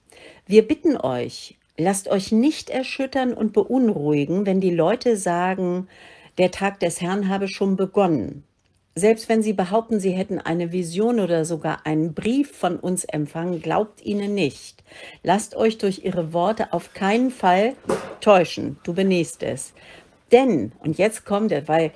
Wir bitten euch, lasst euch nicht erschüttern und beunruhigen, wenn die Leute sagen, der Tag des Herrn habe schon begonnen selbst wenn Sie behaupten, Sie hätten eine Vision oder sogar einen Brief von uns empfangen, glaubt ihnen nicht. Lasst euch durch Ihre Worte auf keinen Fall täuschen. Du benähst es. Denn, und jetzt kommt er, weil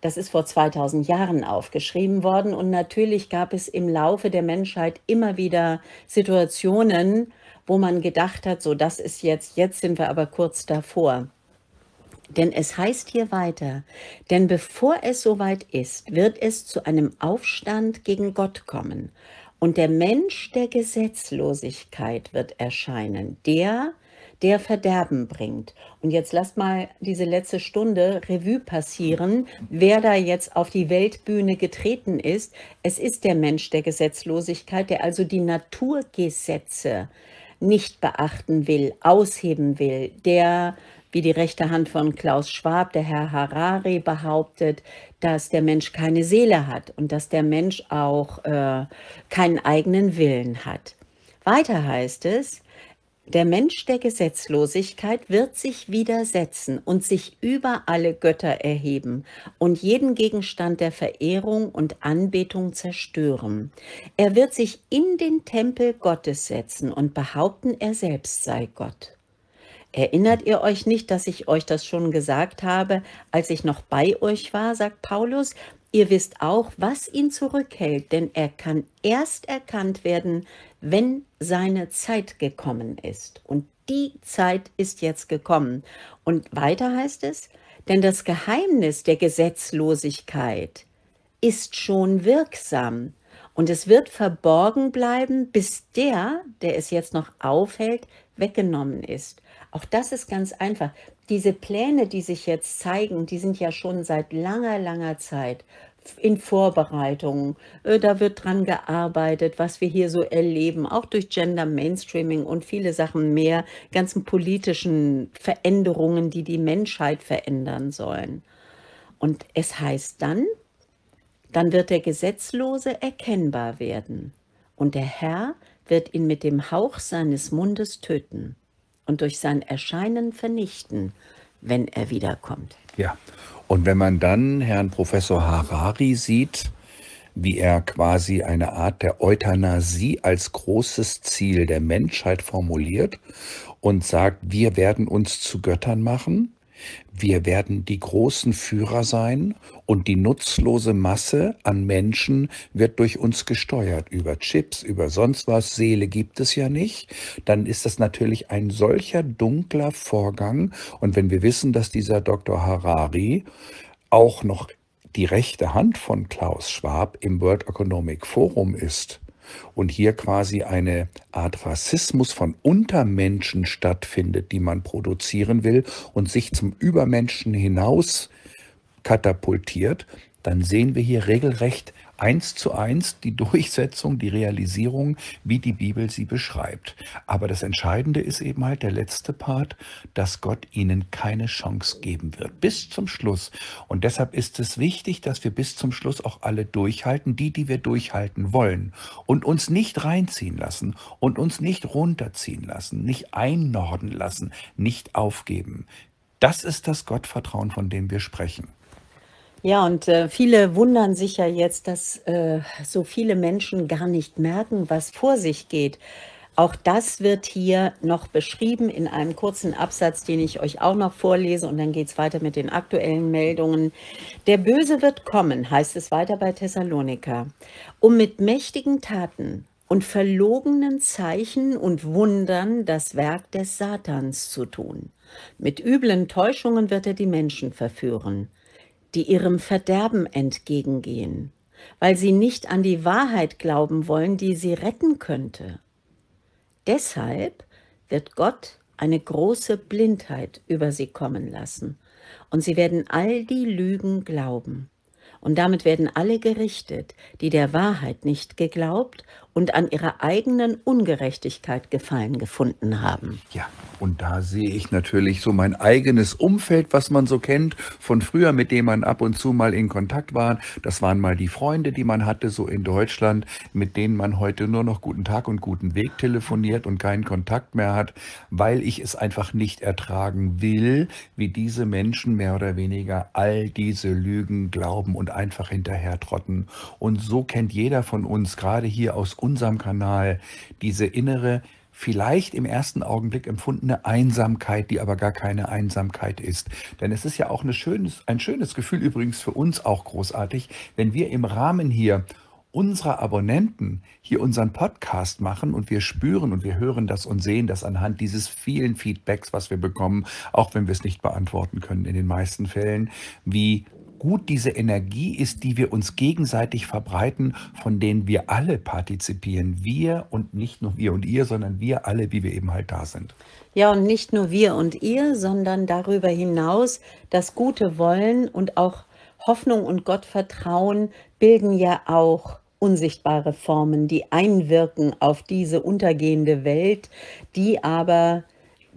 das ist vor 2000 Jahren aufgeschrieben worden und natürlich gab es im Laufe der Menschheit immer wieder Situationen, wo man gedacht hat, so das ist jetzt, jetzt sind wir aber kurz davor. Denn es heißt hier weiter, denn bevor es soweit ist, wird es zu einem Aufstand gegen Gott kommen. Und der Mensch der Gesetzlosigkeit wird erscheinen, der, der Verderben bringt. Und jetzt lasst mal diese letzte Stunde Revue passieren, wer da jetzt auf die Weltbühne getreten ist. Es ist der Mensch der Gesetzlosigkeit, der also die Naturgesetze nicht beachten will, ausheben will, der wie die rechte Hand von Klaus Schwab, der Herr Harari, behauptet, dass der Mensch keine Seele hat und dass der Mensch auch äh, keinen eigenen Willen hat. Weiter heißt es, der Mensch der Gesetzlosigkeit wird sich widersetzen und sich über alle Götter erheben und jeden Gegenstand der Verehrung und Anbetung zerstören. Er wird sich in den Tempel Gottes setzen und behaupten, er selbst sei Gott. Erinnert ihr euch nicht, dass ich euch das schon gesagt habe, als ich noch bei euch war, sagt Paulus, ihr wisst auch, was ihn zurückhält, denn er kann erst erkannt werden, wenn seine Zeit gekommen ist. Und die Zeit ist jetzt gekommen. Und weiter heißt es, denn das Geheimnis der Gesetzlosigkeit ist schon wirksam. Und es wird verborgen bleiben, bis der, der es jetzt noch aufhält, weggenommen ist. Auch das ist ganz einfach. Diese Pläne, die sich jetzt zeigen, die sind ja schon seit langer, langer Zeit in Vorbereitungen. Äh, da wird dran gearbeitet, was wir hier so erleben, auch durch Gender Mainstreaming und viele Sachen mehr, ganzen politischen Veränderungen, die die Menschheit verändern sollen. Und es heißt dann, dann wird der Gesetzlose erkennbar werden und der Herr wird ihn mit dem Hauch seines Mundes töten und durch sein Erscheinen vernichten, wenn er wiederkommt. Ja, und wenn man dann Herrn Professor Harari sieht, wie er quasi eine Art der Euthanasie als großes Ziel der Menschheit formuliert und sagt, wir werden uns zu Göttern machen, wir werden die großen Führer sein und die nutzlose Masse an Menschen wird durch uns gesteuert, über Chips, über sonst was, Seele gibt es ja nicht, dann ist das natürlich ein solcher dunkler Vorgang. Und wenn wir wissen, dass dieser Dr. Harari auch noch die rechte Hand von Klaus Schwab im World Economic Forum ist, und hier quasi eine Art Rassismus von Untermenschen stattfindet, die man produzieren will und sich zum Übermenschen hinaus katapultiert, dann sehen wir hier regelrecht eins zu eins die Durchsetzung, die Realisierung, wie die Bibel sie beschreibt. Aber das Entscheidende ist eben halt der letzte Part, dass Gott ihnen keine Chance geben wird. Bis zum Schluss. Und deshalb ist es wichtig, dass wir bis zum Schluss auch alle durchhalten, die, die wir durchhalten wollen. Und uns nicht reinziehen lassen und uns nicht runterziehen lassen, nicht einnorden lassen, nicht aufgeben. Das ist das Gottvertrauen, von dem wir sprechen. Ja, und äh, viele wundern sich ja jetzt, dass äh, so viele Menschen gar nicht merken, was vor sich geht. Auch das wird hier noch beschrieben in einem kurzen Absatz, den ich euch auch noch vorlese und dann geht es weiter mit den aktuellen Meldungen. Der Böse wird kommen, heißt es weiter bei Thessalonika, um mit mächtigen Taten und verlogenen Zeichen und Wundern das Werk des Satans zu tun. Mit üblen Täuschungen wird er die Menschen verführen die ihrem Verderben entgegengehen, weil sie nicht an die Wahrheit glauben wollen, die sie retten könnte. Deshalb wird Gott eine große Blindheit über sie kommen lassen, und sie werden all die Lügen glauben. Und damit werden alle gerichtet, die der Wahrheit nicht geglaubt und an ihrer eigenen Ungerechtigkeit Gefallen gefunden haben. Ja, und da sehe ich natürlich so mein eigenes Umfeld, was man so kennt von früher, mit dem man ab und zu mal in Kontakt war. Das waren mal die Freunde, die man hatte, so in Deutschland, mit denen man heute nur noch guten Tag und guten Weg telefoniert und keinen Kontakt mehr hat, weil ich es einfach nicht ertragen will, wie diese Menschen mehr oder weniger all diese Lügen glauben und einfach hinterher trotten. Und so kennt jeder von uns, gerade hier aus unserem Kanal, diese innere, vielleicht im ersten Augenblick empfundene Einsamkeit, die aber gar keine Einsamkeit ist. Denn es ist ja auch schönes, ein schönes Gefühl, übrigens für uns auch großartig, wenn wir im Rahmen hier unserer Abonnenten hier unseren Podcast machen und wir spüren und wir hören das und sehen das anhand dieses vielen Feedbacks, was wir bekommen, auch wenn wir es nicht beantworten können in den meisten Fällen, wie gut diese Energie ist, die wir uns gegenseitig verbreiten, von denen wir alle partizipieren. Wir und nicht nur wir und ihr, sondern wir alle, wie wir eben halt da sind. Ja, und nicht nur wir und ihr, sondern darüber hinaus das gute Wollen und auch Hoffnung und Gottvertrauen bilden ja auch unsichtbare Formen, die einwirken auf diese untergehende Welt, die aber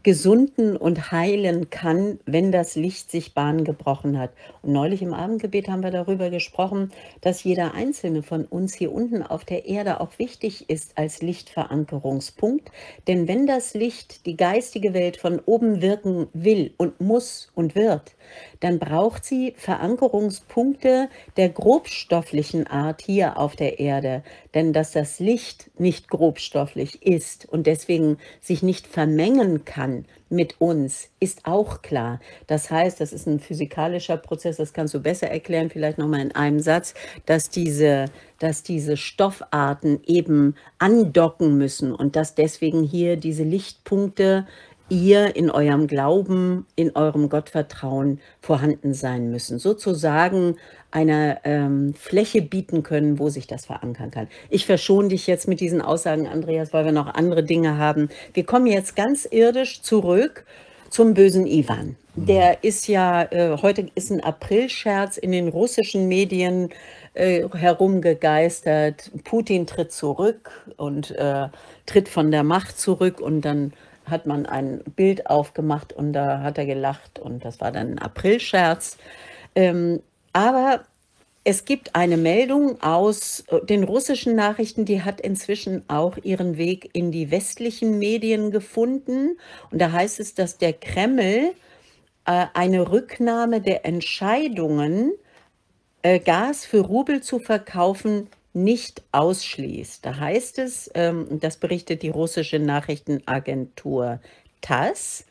gesunden und heilen kann, wenn das Licht sich Bahn gebrochen hat. Und neulich im Abendgebet haben wir darüber gesprochen, dass jeder einzelne von uns hier unten auf der Erde auch wichtig ist als Lichtverankerungspunkt. Denn wenn das Licht die geistige Welt von oben wirken will und muss und wird, dann braucht sie Verankerungspunkte der grobstofflichen Art hier auf der Erde. Denn dass das Licht nicht grobstofflich ist und deswegen sich nicht vermengen kann mit uns, ist auch klar. Das heißt, das ist ein physikalischer Prozess, das kannst du besser erklären, vielleicht nochmal in einem Satz, dass diese, dass diese Stoffarten eben andocken müssen und dass deswegen hier diese Lichtpunkte ihr in eurem Glauben, in eurem Gottvertrauen vorhanden sein müssen. Sozusagen eine ähm, Fläche bieten können, wo sich das verankern kann. Ich verschone dich jetzt mit diesen Aussagen, Andreas, weil wir noch andere Dinge haben. Wir kommen jetzt ganz irdisch zurück zum bösen Ivan. Mhm. Der ist ja, äh, heute ist ein Aprilscherz in den russischen Medien äh, herumgegeistert. Putin tritt zurück und äh, tritt von der Macht zurück und dann hat man ein Bild aufgemacht und da hat er gelacht und das war dann ein Aprilscherz. Ähm, aber es gibt eine Meldung aus äh, den russischen Nachrichten, die hat inzwischen auch ihren Weg in die westlichen Medien gefunden. Und da heißt es, dass der Kreml äh, eine Rücknahme der Entscheidungen, äh, Gas für Rubel zu verkaufen, nicht ausschließt. Da heißt es, ähm, das berichtet die russische Nachrichtenagentur TASS,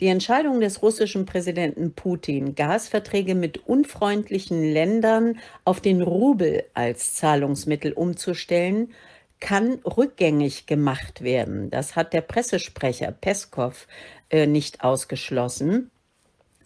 die Entscheidung des russischen Präsidenten Putin, Gasverträge mit unfreundlichen Ländern auf den Rubel als Zahlungsmittel umzustellen, kann rückgängig gemacht werden. Das hat der Pressesprecher Peskov äh, nicht ausgeschlossen.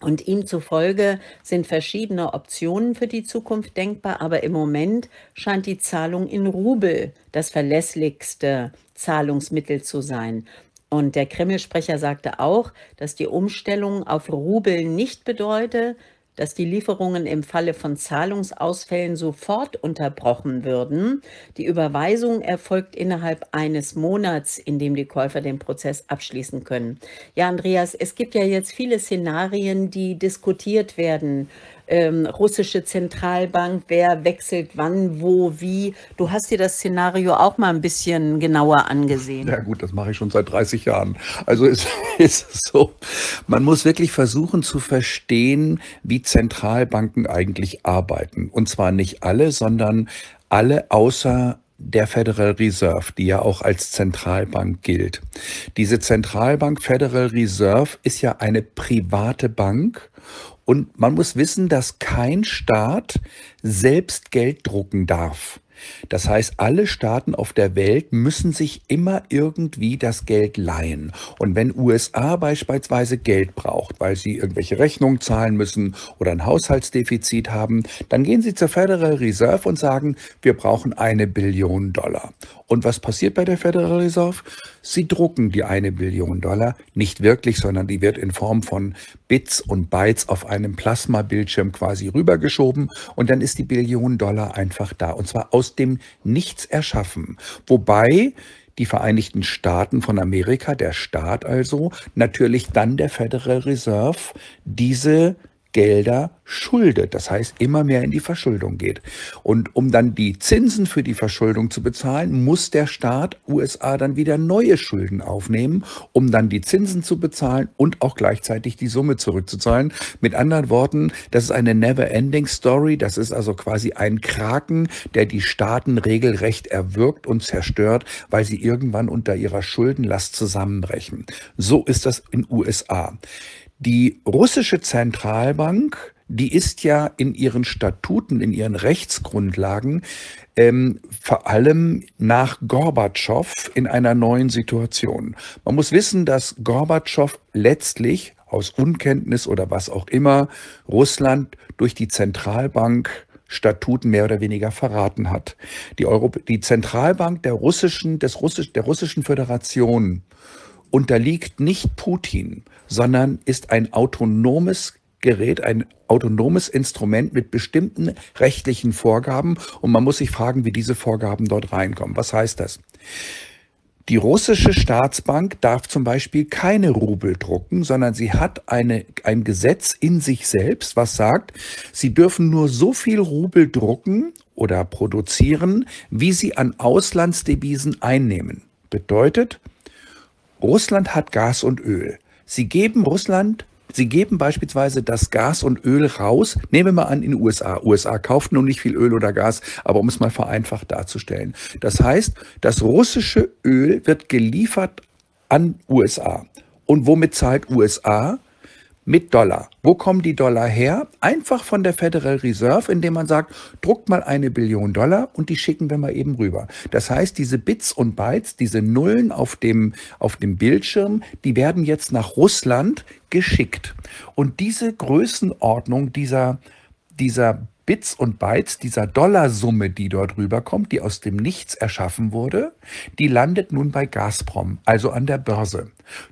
Und ihm zufolge sind verschiedene Optionen für die Zukunft denkbar, aber im Moment scheint die Zahlung in Rubel das verlässlichste Zahlungsmittel zu sein. Und der Kreml-Sprecher sagte auch, dass die Umstellung auf Rubel nicht bedeute, dass die Lieferungen im Falle von Zahlungsausfällen sofort unterbrochen würden. Die Überweisung erfolgt innerhalb eines Monats, in dem die Käufer den Prozess abschließen können. Ja, Andreas, es gibt ja jetzt viele Szenarien, die diskutiert werden ähm, russische Zentralbank, wer wechselt wann, wo, wie. Du hast dir das Szenario auch mal ein bisschen genauer angesehen. Ja gut, das mache ich schon seit 30 Jahren. Also ist, ist so, man muss wirklich versuchen zu verstehen, wie Zentralbanken eigentlich arbeiten. Und zwar nicht alle, sondern alle außer der Federal Reserve, die ja auch als Zentralbank gilt. Diese Zentralbank Federal Reserve ist ja eine private Bank und man muss wissen, dass kein Staat selbst Geld drucken darf. Das heißt, alle Staaten auf der Welt müssen sich immer irgendwie das Geld leihen. Und wenn USA beispielsweise Geld braucht, weil sie irgendwelche Rechnungen zahlen müssen oder ein Haushaltsdefizit haben, dann gehen sie zur Federal Reserve und sagen, wir brauchen eine Billion Dollar. Und was passiert bei der Federal Reserve? Sie drucken die eine Billion Dollar nicht wirklich, sondern die wird in Form von Bits und Bytes auf einem Plasmabildschirm quasi rübergeschoben und dann ist die Billion Dollar einfach da und zwar aus dem Nichts erschaffen. Wobei die Vereinigten Staaten von Amerika, der Staat also, natürlich dann der Federal Reserve diese Gelder schuldet, das heißt immer mehr in die Verschuldung geht. Und um dann die Zinsen für die Verschuldung zu bezahlen, muss der Staat USA dann wieder neue Schulden aufnehmen, um dann die Zinsen zu bezahlen und auch gleichzeitig die Summe zurückzuzahlen. Mit anderen Worten, das ist eine never-ending Story, das ist also quasi ein Kraken, der die Staaten regelrecht erwürgt und zerstört, weil sie irgendwann unter ihrer Schuldenlast zusammenbrechen. So ist das in USA. Die russische Zentralbank, die ist ja in ihren Statuten, in ihren Rechtsgrundlagen ähm, vor allem nach Gorbatschow in einer neuen Situation. Man muss wissen, dass Gorbatschow letztlich aus Unkenntnis oder was auch immer Russland durch die Zentralbank Statuten mehr oder weniger verraten hat. Die, Euro die Zentralbank der russischen, des Russisch der russischen Föderation unterliegt nicht Putin, sondern ist ein autonomes Gerät, ein autonomes Instrument mit bestimmten rechtlichen Vorgaben. Und man muss sich fragen, wie diese Vorgaben dort reinkommen. Was heißt das? Die russische Staatsbank darf zum Beispiel keine Rubel drucken, sondern sie hat eine, ein Gesetz in sich selbst, was sagt, sie dürfen nur so viel Rubel drucken oder produzieren, wie sie an Auslandsdevisen einnehmen. Bedeutet, Russland hat Gas und Öl. Sie geben Russland Sie geben beispielsweise das Gas und Öl raus, nehmen wir mal an, in den USA. USA kauft nun nicht viel Öl oder Gas, aber um es mal vereinfacht darzustellen. Das heißt, das russische Öl wird geliefert an USA. Und womit zahlt USA? mit Dollar. Wo kommen die Dollar her? Einfach von der Federal Reserve, indem man sagt, druckt mal eine Billion Dollar und die schicken wir mal eben rüber. Das heißt, diese Bits und Bytes, diese Nullen auf dem, auf dem Bildschirm, die werden jetzt nach Russland geschickt. Und diese Größenordnung dieser, dieser Bits und Bytes, dieser Dollarsumme, die dort rüberkommt, die aus dem Nichts erschaffen wurde, die landet nun bei Gazprom, also an der Börse.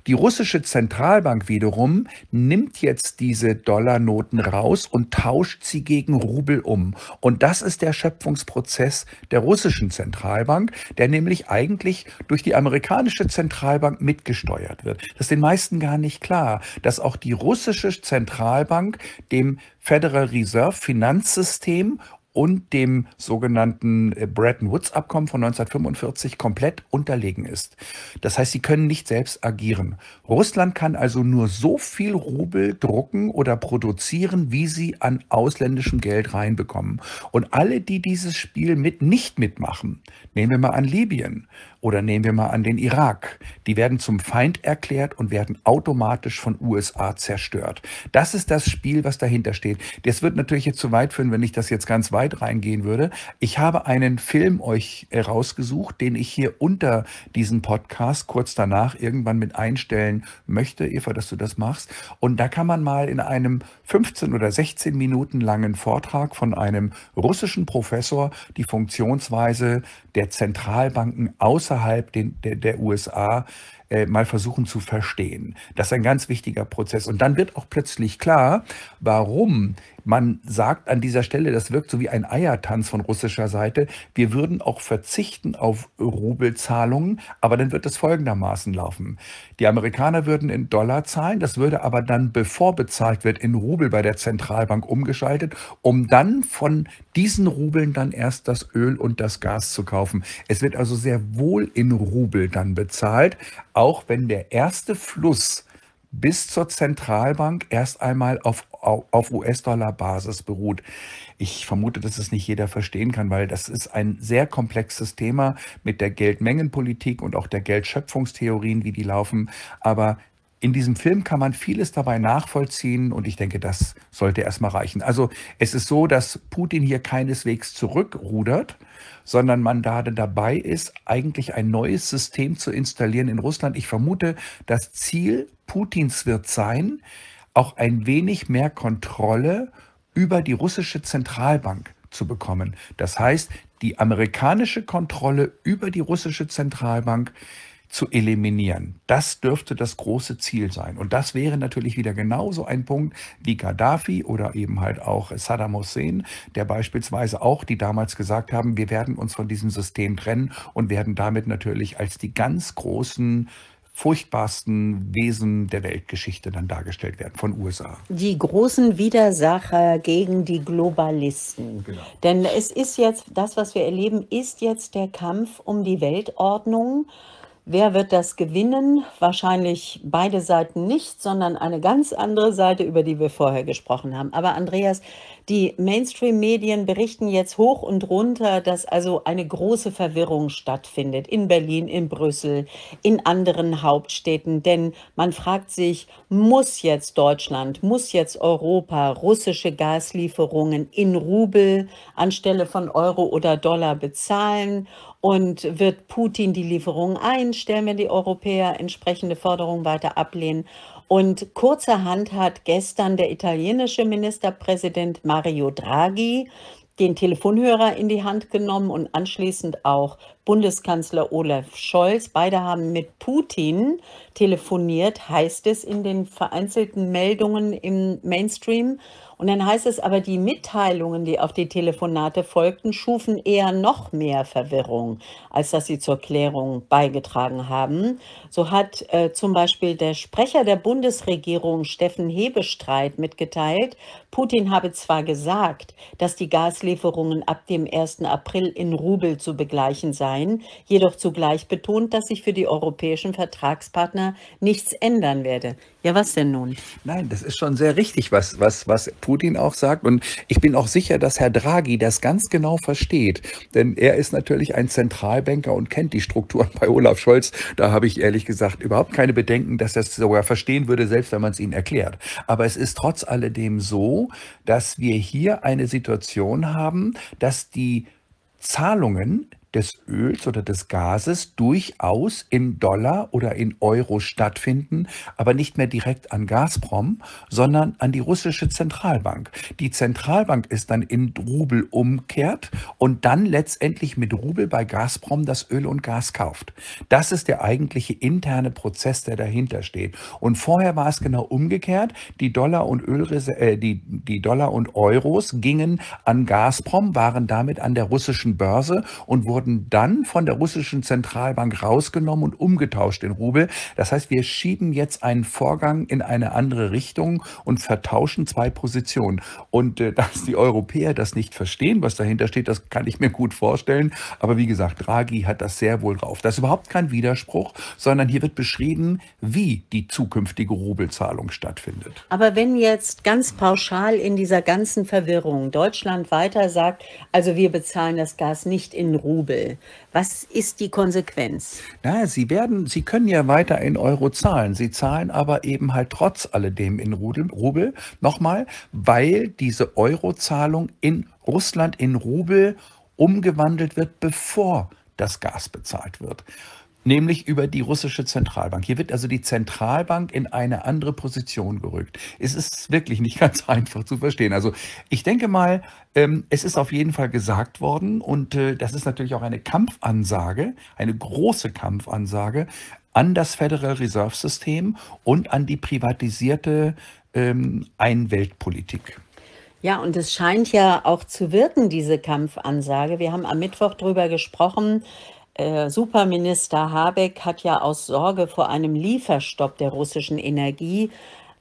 Die russische Zentralbank wiederum nimmt jetzt diese Dollarnoten raus und tauscht sie gegen Rubel um. Und das ist der Schöpfungsprozess der russischen Zentralbank, der nämlich eigentlich durch die amerikanische Zentralbank mitgesteuert wird. Das ist den meisten gar nicht klar, dass auch die russische Zentralbank dem Federal Reserve Finanzsystem und dem sogenannten äh, Bretton Woods Abkommen von 1945 komplett unterlegen ist. Das heißt, sie können nicht selbst agieren. Russland kann also nur so viel Rubel drucken oder produzieren, wie sie an ausländischem Geld reinbekommen. Und alle, die dieses Spiel mit nicht mitmachen, nehmen wir mal an Libyen, oder nehmen wir mal an den Irak. Die werden zum Feind erklärt und werden automatisch von USA zerstört. Das ist das Spiel, was dahinter steht. Das wird natürlich jetzt zu weit führen, wenn ich das jetzt ganz weit reingehen würde. Ich habe einen Film euch äh, rausgesucht, den ich hier unter diesen Podcast kurz danach irgendwann mit einstellen möchte, Eva, dass du das machst. Und da kann man mal in einem 15 oder 16 Minuten langen Vortrag von einem russischen Professor die Funktionsweise der Zentralbanken außerhalb außerhalb den, der, der, USA äh, mal versuchen zu verstehen. Das ist ein ganz wichtiger Prozess. Und dann wird auch plötzlich klar, warum man sagt an dieser Stelle, das wirkt so wie ein Eiertanz von russischer Seite, wir würden auch verzichten auf Rubelzahlungen, aber dann wird es folgendermaßen laufen. Die Amerikaner würden in Dollar zahlen, das würde aber dann, bevor bezahlt wird, in Rubel bei der Zentralbank umgeschaltet, um dann von diesen Rubeln dann erst das Öl und das Gas zu kaufen. Es wird also sehr wohl in Rubel dann bezahlt, auch wenn der erste Fluss bis zur Zentralbank erst einmal auf, auf US-Dollar-Basis beruht. Ich vermute, dass es nicht jeder verstehen kann, weil das ist ein sehr komplexes Thema mit der Geldmengenpolitik und auch der Geldschöpfungstheorien, wie die laufen. Aber in diesem Film kann man vieles dabei nachvollziehen und ich denke, das sollte erstmal reichen. Also es ist so, dass Putin hier keineswegs zurückrudert, sondern man da dabei ist, eigentlich ein neues System zu installieren in Russland. Ich vermute, das Ziel Putins wird sein, auch ein wenig mehr Kontrolle über die russische Zentralbank zu bekommen. Das heißt, die amerikanische Kontrolle über die russische Zentralbank zu eliminieren. Das dürfte das große Ziel sein. Und das wäre natürlich wieder genauso ein Punkt wie Gaddafi oder eben halt auch Saddam Hussein, der beispielsweise auch, die damals gesagt haben, wir werden uns von diesem System trennen und werden damit natürlich als die ganz großen furchtbarsten Wesen der Weltgeschichte dann dargestellt werden von USA. Die großen Widersacher gegen die Globalisten. Genau. Denn es ist jetzt, das, was wir erleben, ist jetzt der Kampf um die Weltordnung. Wer wird das gewinnen? Wahrscheinlich beide Seiten nicht, sondern eine ganz andere Seite, über die wir vorher gesprochen haben. Aber Andreas, die Mainstream-Medien berichten jetzt hoch und runter, dass also eine große Verwirrung stattfindet in Berlin, in Brüssel, in anderen Hauptstädten. Denn man fragt sich, muss jetzt Deutschland, muss jetzt Europa russische Gaslieferungen in Rubel anstelle von Euro oder Dollar bezahlen? Und wird Putin die Lieferungen einstellen, wenn die Europäer entsprechende Forderungen weiter ablehnen? Und kurzerhand hat gestern der italienische Ministerpräsident Mario Draghi den Telefonhörer in die Hand genommen und anschließend auch Bundeskanzler Olaf Scholz. Beide haben mit Putin telefoniert, heißt es in den vereinzelten Meldungen im Mainstream. Und dann heißt es aber, die Mitteilungen, die auf die Telefonate folgten, schufen eher noch mehr Verwirrung, als dass sie zur Klärung beigetragen haben. So hat äh, zum Beispiel der Sprecher der Bundesregierung Steffen Hebestreit mitgeteilt, Putin habe zwar gesagt, dass die Gaslieferungen ab dem 1. April in Rubel zu begleichen seien, jedoch zugleich betont, dass sich für die europäischen Vertragspartner nichts ändern werde. Ja, was denn nun? Nein, das ist schon sehr richtig, was, was, was Putin auch sagt. Und ich bin auch sicher, dass Herr Draghi das ganz genau versteht. Denn er ist natürlich ein Zentralbanker und kennt die Strukturen bei Olaf Scholz. Da habe ich ehrlich gesagt überhaupt keine Bedenken, dass er es sogar verstehen würde, selbst wenn man es ihm erklärt. Aber es ist trotz alledem so, dass wir hier eine Situation haben, dass die Zahlungen des Öls oder des Gases durchaus in Dollar oder in Euro stattfinden, aber nicht mehr direkt an Gazprom, sondern an die russische Zentralbank. Die Zentralbank ist dann in Rubel umkehrt und dann letztendlich mit Rubel bei Gazprom das Öl und Gas kauft. Das ist der eigentliche interne Prozess, der dahinter steht. Und vorher war es genau umgekehrt. Die Dollar und Ölreser äh, die, die Dollar und Euros gingen an Gazprom, waren damit an der russischen Börse und wurden wurden dann von der russischen Zentralbank rausgenommen und umgetauscht in Rubel. Das heißt, wir schieben jetzt einen Vorgang in eine andere Richtung und vertauschen zwei Positionen. Und äh, dass die Europäer das nicht verstehen, was dahinter steht, das kann ich mir gut vorstellen. Aber wie gesagt, Draghi hat das sehr wohl drauf. Das ist überhaupt kein Widerspruch, sondern hier wird beschrieben, wie die zukünftige Rubelzahlung stattfindet. Aber wenn jetzt ganz pauschal in dieser ganzen Verwirrung Deutschland weiter sagt, also wir bezahlen das Gas nicht in Rubel, Hebel. Was ist die Konsequenz? Na, Sie werden, Sie können ja weiter in Euro zahlen. Sie zahlen aber eben halt trotz alledem in Rubel. Nochmal, weil diese Eurozahlung in Russland in Rubel umgewandelt wird, bevor das Gas bezahlt wird nämlich über die russische Zentralbank. Hier wird also die Zentralbank in eine andere Position gerückt. Es ist wirklich nicht ganz einfach zu verstehen. Also ich denke mal, ähm, es ist auf jeden Fall gesagt worden und äh, das ist natürlich auch eine Kampfansage, eine große Kampfansage an das Federal Reserve System und an die privatisierte ähm, Einweltpolitik. Ja, und es scheint ja auch zu wirken, diese Kampfansage. Wir haben am Mittwoch darüber gesprochen, äh, Superminister Habeck hat ja aus Sorge vor einem Lieferstopp der russischen Energie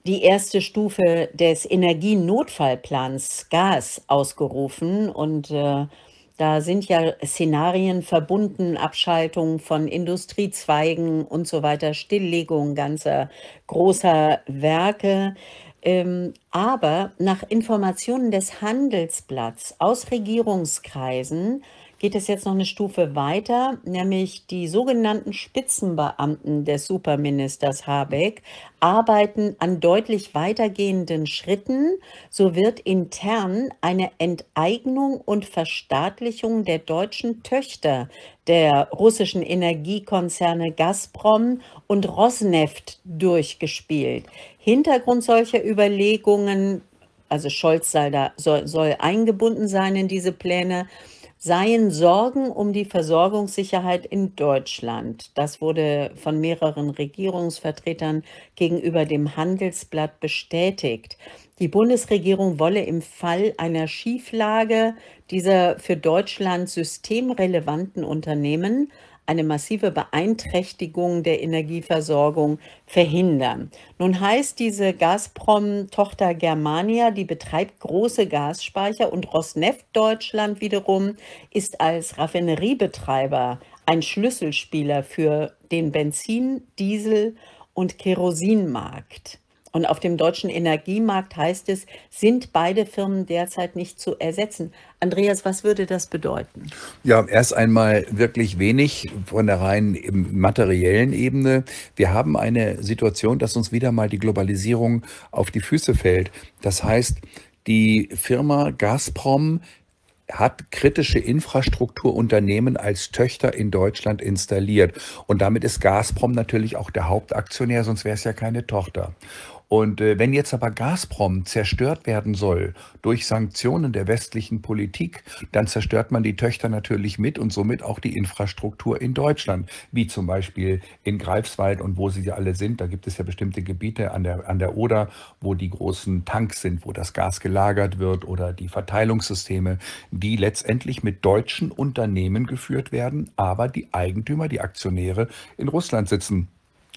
die erste Stufe des Energienotfallplans Gas ausgerufen und äh, da sind ja Szenarien verbunden, Abschaltung von Industriezweigen und so weiter, Stilllegung ganzer großer Werke. Ähm, aber nach Informationen des Handelsblatts aus Regierungskreisen geht es jetzt noch eine Stufe weiter, nämlich die sogenannten Spitzenbeamten des Superministers Habeck arbeiten an deutlich weitergehenden Schritten. So wird intern eine Enteignung und Verstaatlichung der deutschen Töchter der russischen Energiekonzerne Gazprom und Rosneft durchgespielt. Hintergrund solcher Überlegungen, also Scholz soll, da, soll, soll eingebunden sein in diese Pläne, seien Sorgen um die Versorgungssicherheit in Deutschland. Das wurde von mehreren Regierungsvertretern gegenüber dem Handelsblatt bestätigt. Die Bundesregierung wolle im Fall einer Schieflage dieser für Deutschland systemrelevanten Unternehmen eine massive Beeinträchtigung der Energieversorgung verhindern. Nun heißt diese Gazprom-Tochter Germania, die betreibt große Gasspeicher und Rosneft Deutschland wiederum ist als Raffineriebetreiber ein Schlüsselspieler für den Benzin, Diesel und Kerosinmarkt. Und auf dem deutschen Energiemarkt heißt es, sind beide Firmen derzeit nicht zu ersetzen. Andreas, was würde das bedeuten? Ja, erst einmal wirklich wenig von der rein materiellen Ebene. Wir haben eine Situation, dass uns wieder mal die Globalisierung auf die Füße fällt. Das heißt, die Firma Gazprom hat kritische Infrastrukturunternehmen als Töchter in Deutschland installiert. Und damit ist Gazprom natürlich auch der Hauptaktionär, sonst wäre es ja keine Tochter. Und äh, wenn jetzt aber Gazprom zerstört werden soll durch Sanktionen der westlichen Politik, dann zerstört man die Töchter natürlich mit und somit auch die Infrastruktur in Deutschland, wie zum Beispiel in Greifswald und wo sie ja alle sind. Da gibt es ja bestimmte Gebiete an der, an der Oder, wo die großen Tanks sind, wo das Gas gelagert wird oder die Verteilungssysteme, die letztendlich mit deutschen Unternehmen geführt werden, aber die Eigentümer, die Aktionäre in Russland sitzen.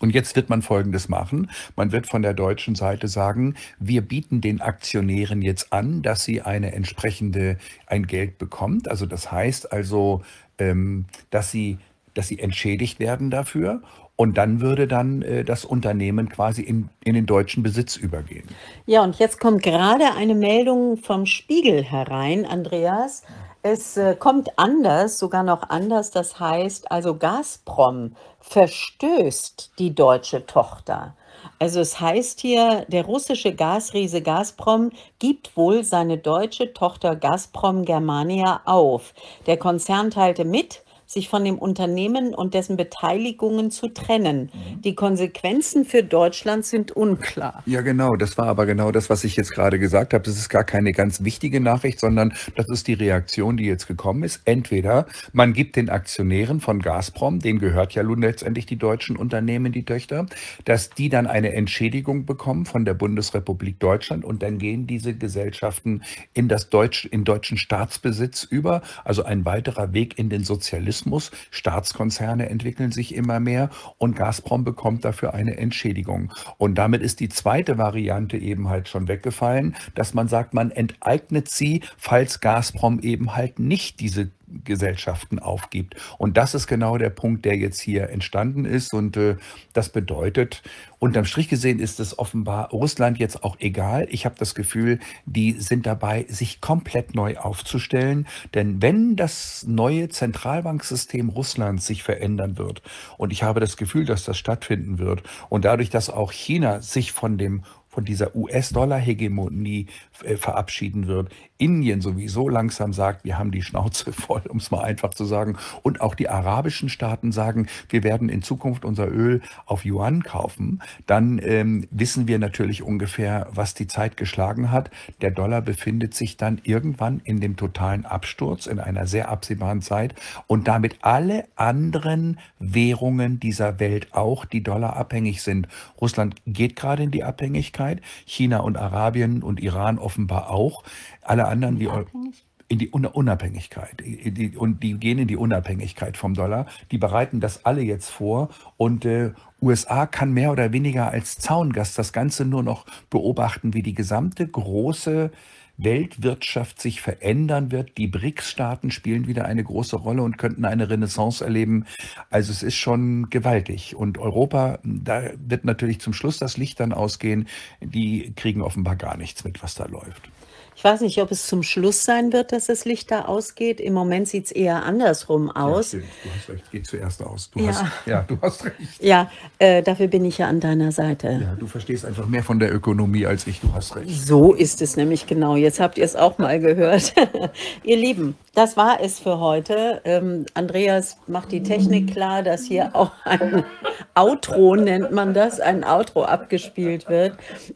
Und jetzt wird man Folgendes machen. Man wird von der deutschen Seite sagen, wir bieten den Aktionären jetzt an, dass sie eine entsprechende, ein Geld bekommt. Also das heißt also, ähm, dass sie, dass sie entschädigt werden dafür. Und dann würde dann äh, das Unternehmen quasi in, in den deutschen Besitz übergehen. Ja, und jetzt kommt gerade eine Meldung vom Spiegel herein, Andreas. Es äh, kommt anders, sogar noch anders. Das heißt, also Gazprom verstößt die deutsche Tochter. Also es heißt hier, der russische Gasriese Gazprom gibt wohl seine deutsche Tochter Gazprom Germania auf. Der Konzern teilte mit, sich von dem Unternehmen und dessen Beteiligungen zu trennen. Mhm. Die Konsequenzen für Deutschland sind unklar. Ja, genau. Das war aber genau das, was ich jetzt gerade gesagt habe. Das ist gar keine ganz wichtige Nachricht, sondern das ist die Reaktion, die jetzt gekommen ist. Entweder man gibt den Aktionären von Gazprom, denen gehört ja nun letztendlich die deutschen Unternehmen, die Töchter, dass die dann eine Entschädigung bekommen von der Bundesrepublik Deutschland und dann gehen diese Gesellschaften in das Deutsch, in deutschen Staatsbesitz über. Also ein weiterer Weg in den Sozialismus. Kapitalismus. Staatskonzerne entwickeln sich immer mehr und Gazprom bekommt dafür eine Entschädigung. Und damit ist die zweite Variante eben halt schon weggefallen, dass man sagt, man enteignet sie, falls Gazprom eben halt nicht diese Gesellschaften aufgibt. Und das ist genau der Punkt, der jetzt hier entstanden ist. Und äh, das bedeutet, unterm Strich gesehen ist es offenbar Russland jetzt auch egal. Ich habe das Gefühl, die sind dabei, sich komplett neu aufzustellen. Denn wenn das neue Zentralbanksystem Russlands sich verändern wird, und ich habe das Gefühl, dass das stattfinden wird, und dadurch, dass auch China sich von dem von dieser US-Dollar-Hegemonie äh, verabschieden wird, Indien sowieso langsam sagt, wir haben die Schnauze voll, um es mal einfach zu sagen, und auch die arabischen Staaten sagen, wir werden in Zukunft unser Öl auf Yuan kaufen, dann ähm, wissen wir natürlich ungefähr, was die Zeit geschlagen hat. Der Dollar befindet sich dann irgendwann in dem totalen Absturz in einer sehr absehbaren Zeit und damit alle anderen Währungen dieser Welt auch, die dollarabhängig sind. Russland geht gerade in die Abhängigkeit, China und Arabien und Iran offenbar auch. Alle anderen, die in die Unabhängigkeit. Die, und die gehen in die Unabhängigkeit vom Dollar. Die bereiten das alle jetzt vor. Und äh, USA kann mehr oder weniger als Zaungast das Ganze nur noch beobachten, wie die gesamte große Weltwirtschaft sich verändern wird. Die BRICS-Staaten spielen wieder eine große Rolle und könnten eine Renaissance erleben. Also es ist schon gewaltig. Und Europa, da wird natürlich zum Schluss das Licht dann ausgehen. Die kriegen offenbar gar nichts mit, was da läuft. Ich weiß nicht, ob es zum Schluss sein wird, dass das Licht da ausgeht. Im Moment sieht es eher andersrum aus. Ja, stimmt. du hast recht, geht zuerst aus. Du ja. Hast, ja, du hast recht. Ja, äh, dafür bin ich ja an deiner Seite. Ja, du verstehst einfach mehr von der Ökonomie als ich, du hast recht. So ist es nämlich genau. Jetzt habt ihr es auch mal gehört. ihr Lieben, das war es für heute. Ähm, Andreas macht die Technik klar, dass hier auch ein Outro, nennt man das, ein Outro abgespielt wird.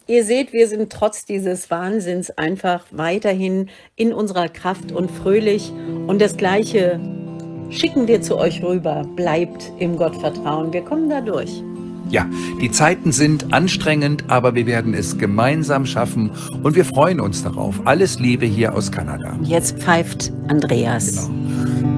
Ihr seht, wir sind trotz dieses Wahnsinns einfach weiterhin in unserer Kraft und fröhlich. Und das Gleiche schicken wir zu euch rüber. Bleibt im Gottvertrauen. Wir kommen da durch. Ja, die Zeiten sind anstrengend, aber wir werden es gemeinsam schaffen und wir freuen uns darauf. Alles Liebe hier aus Kanada. Jetzt pfeift Andreas. Genau.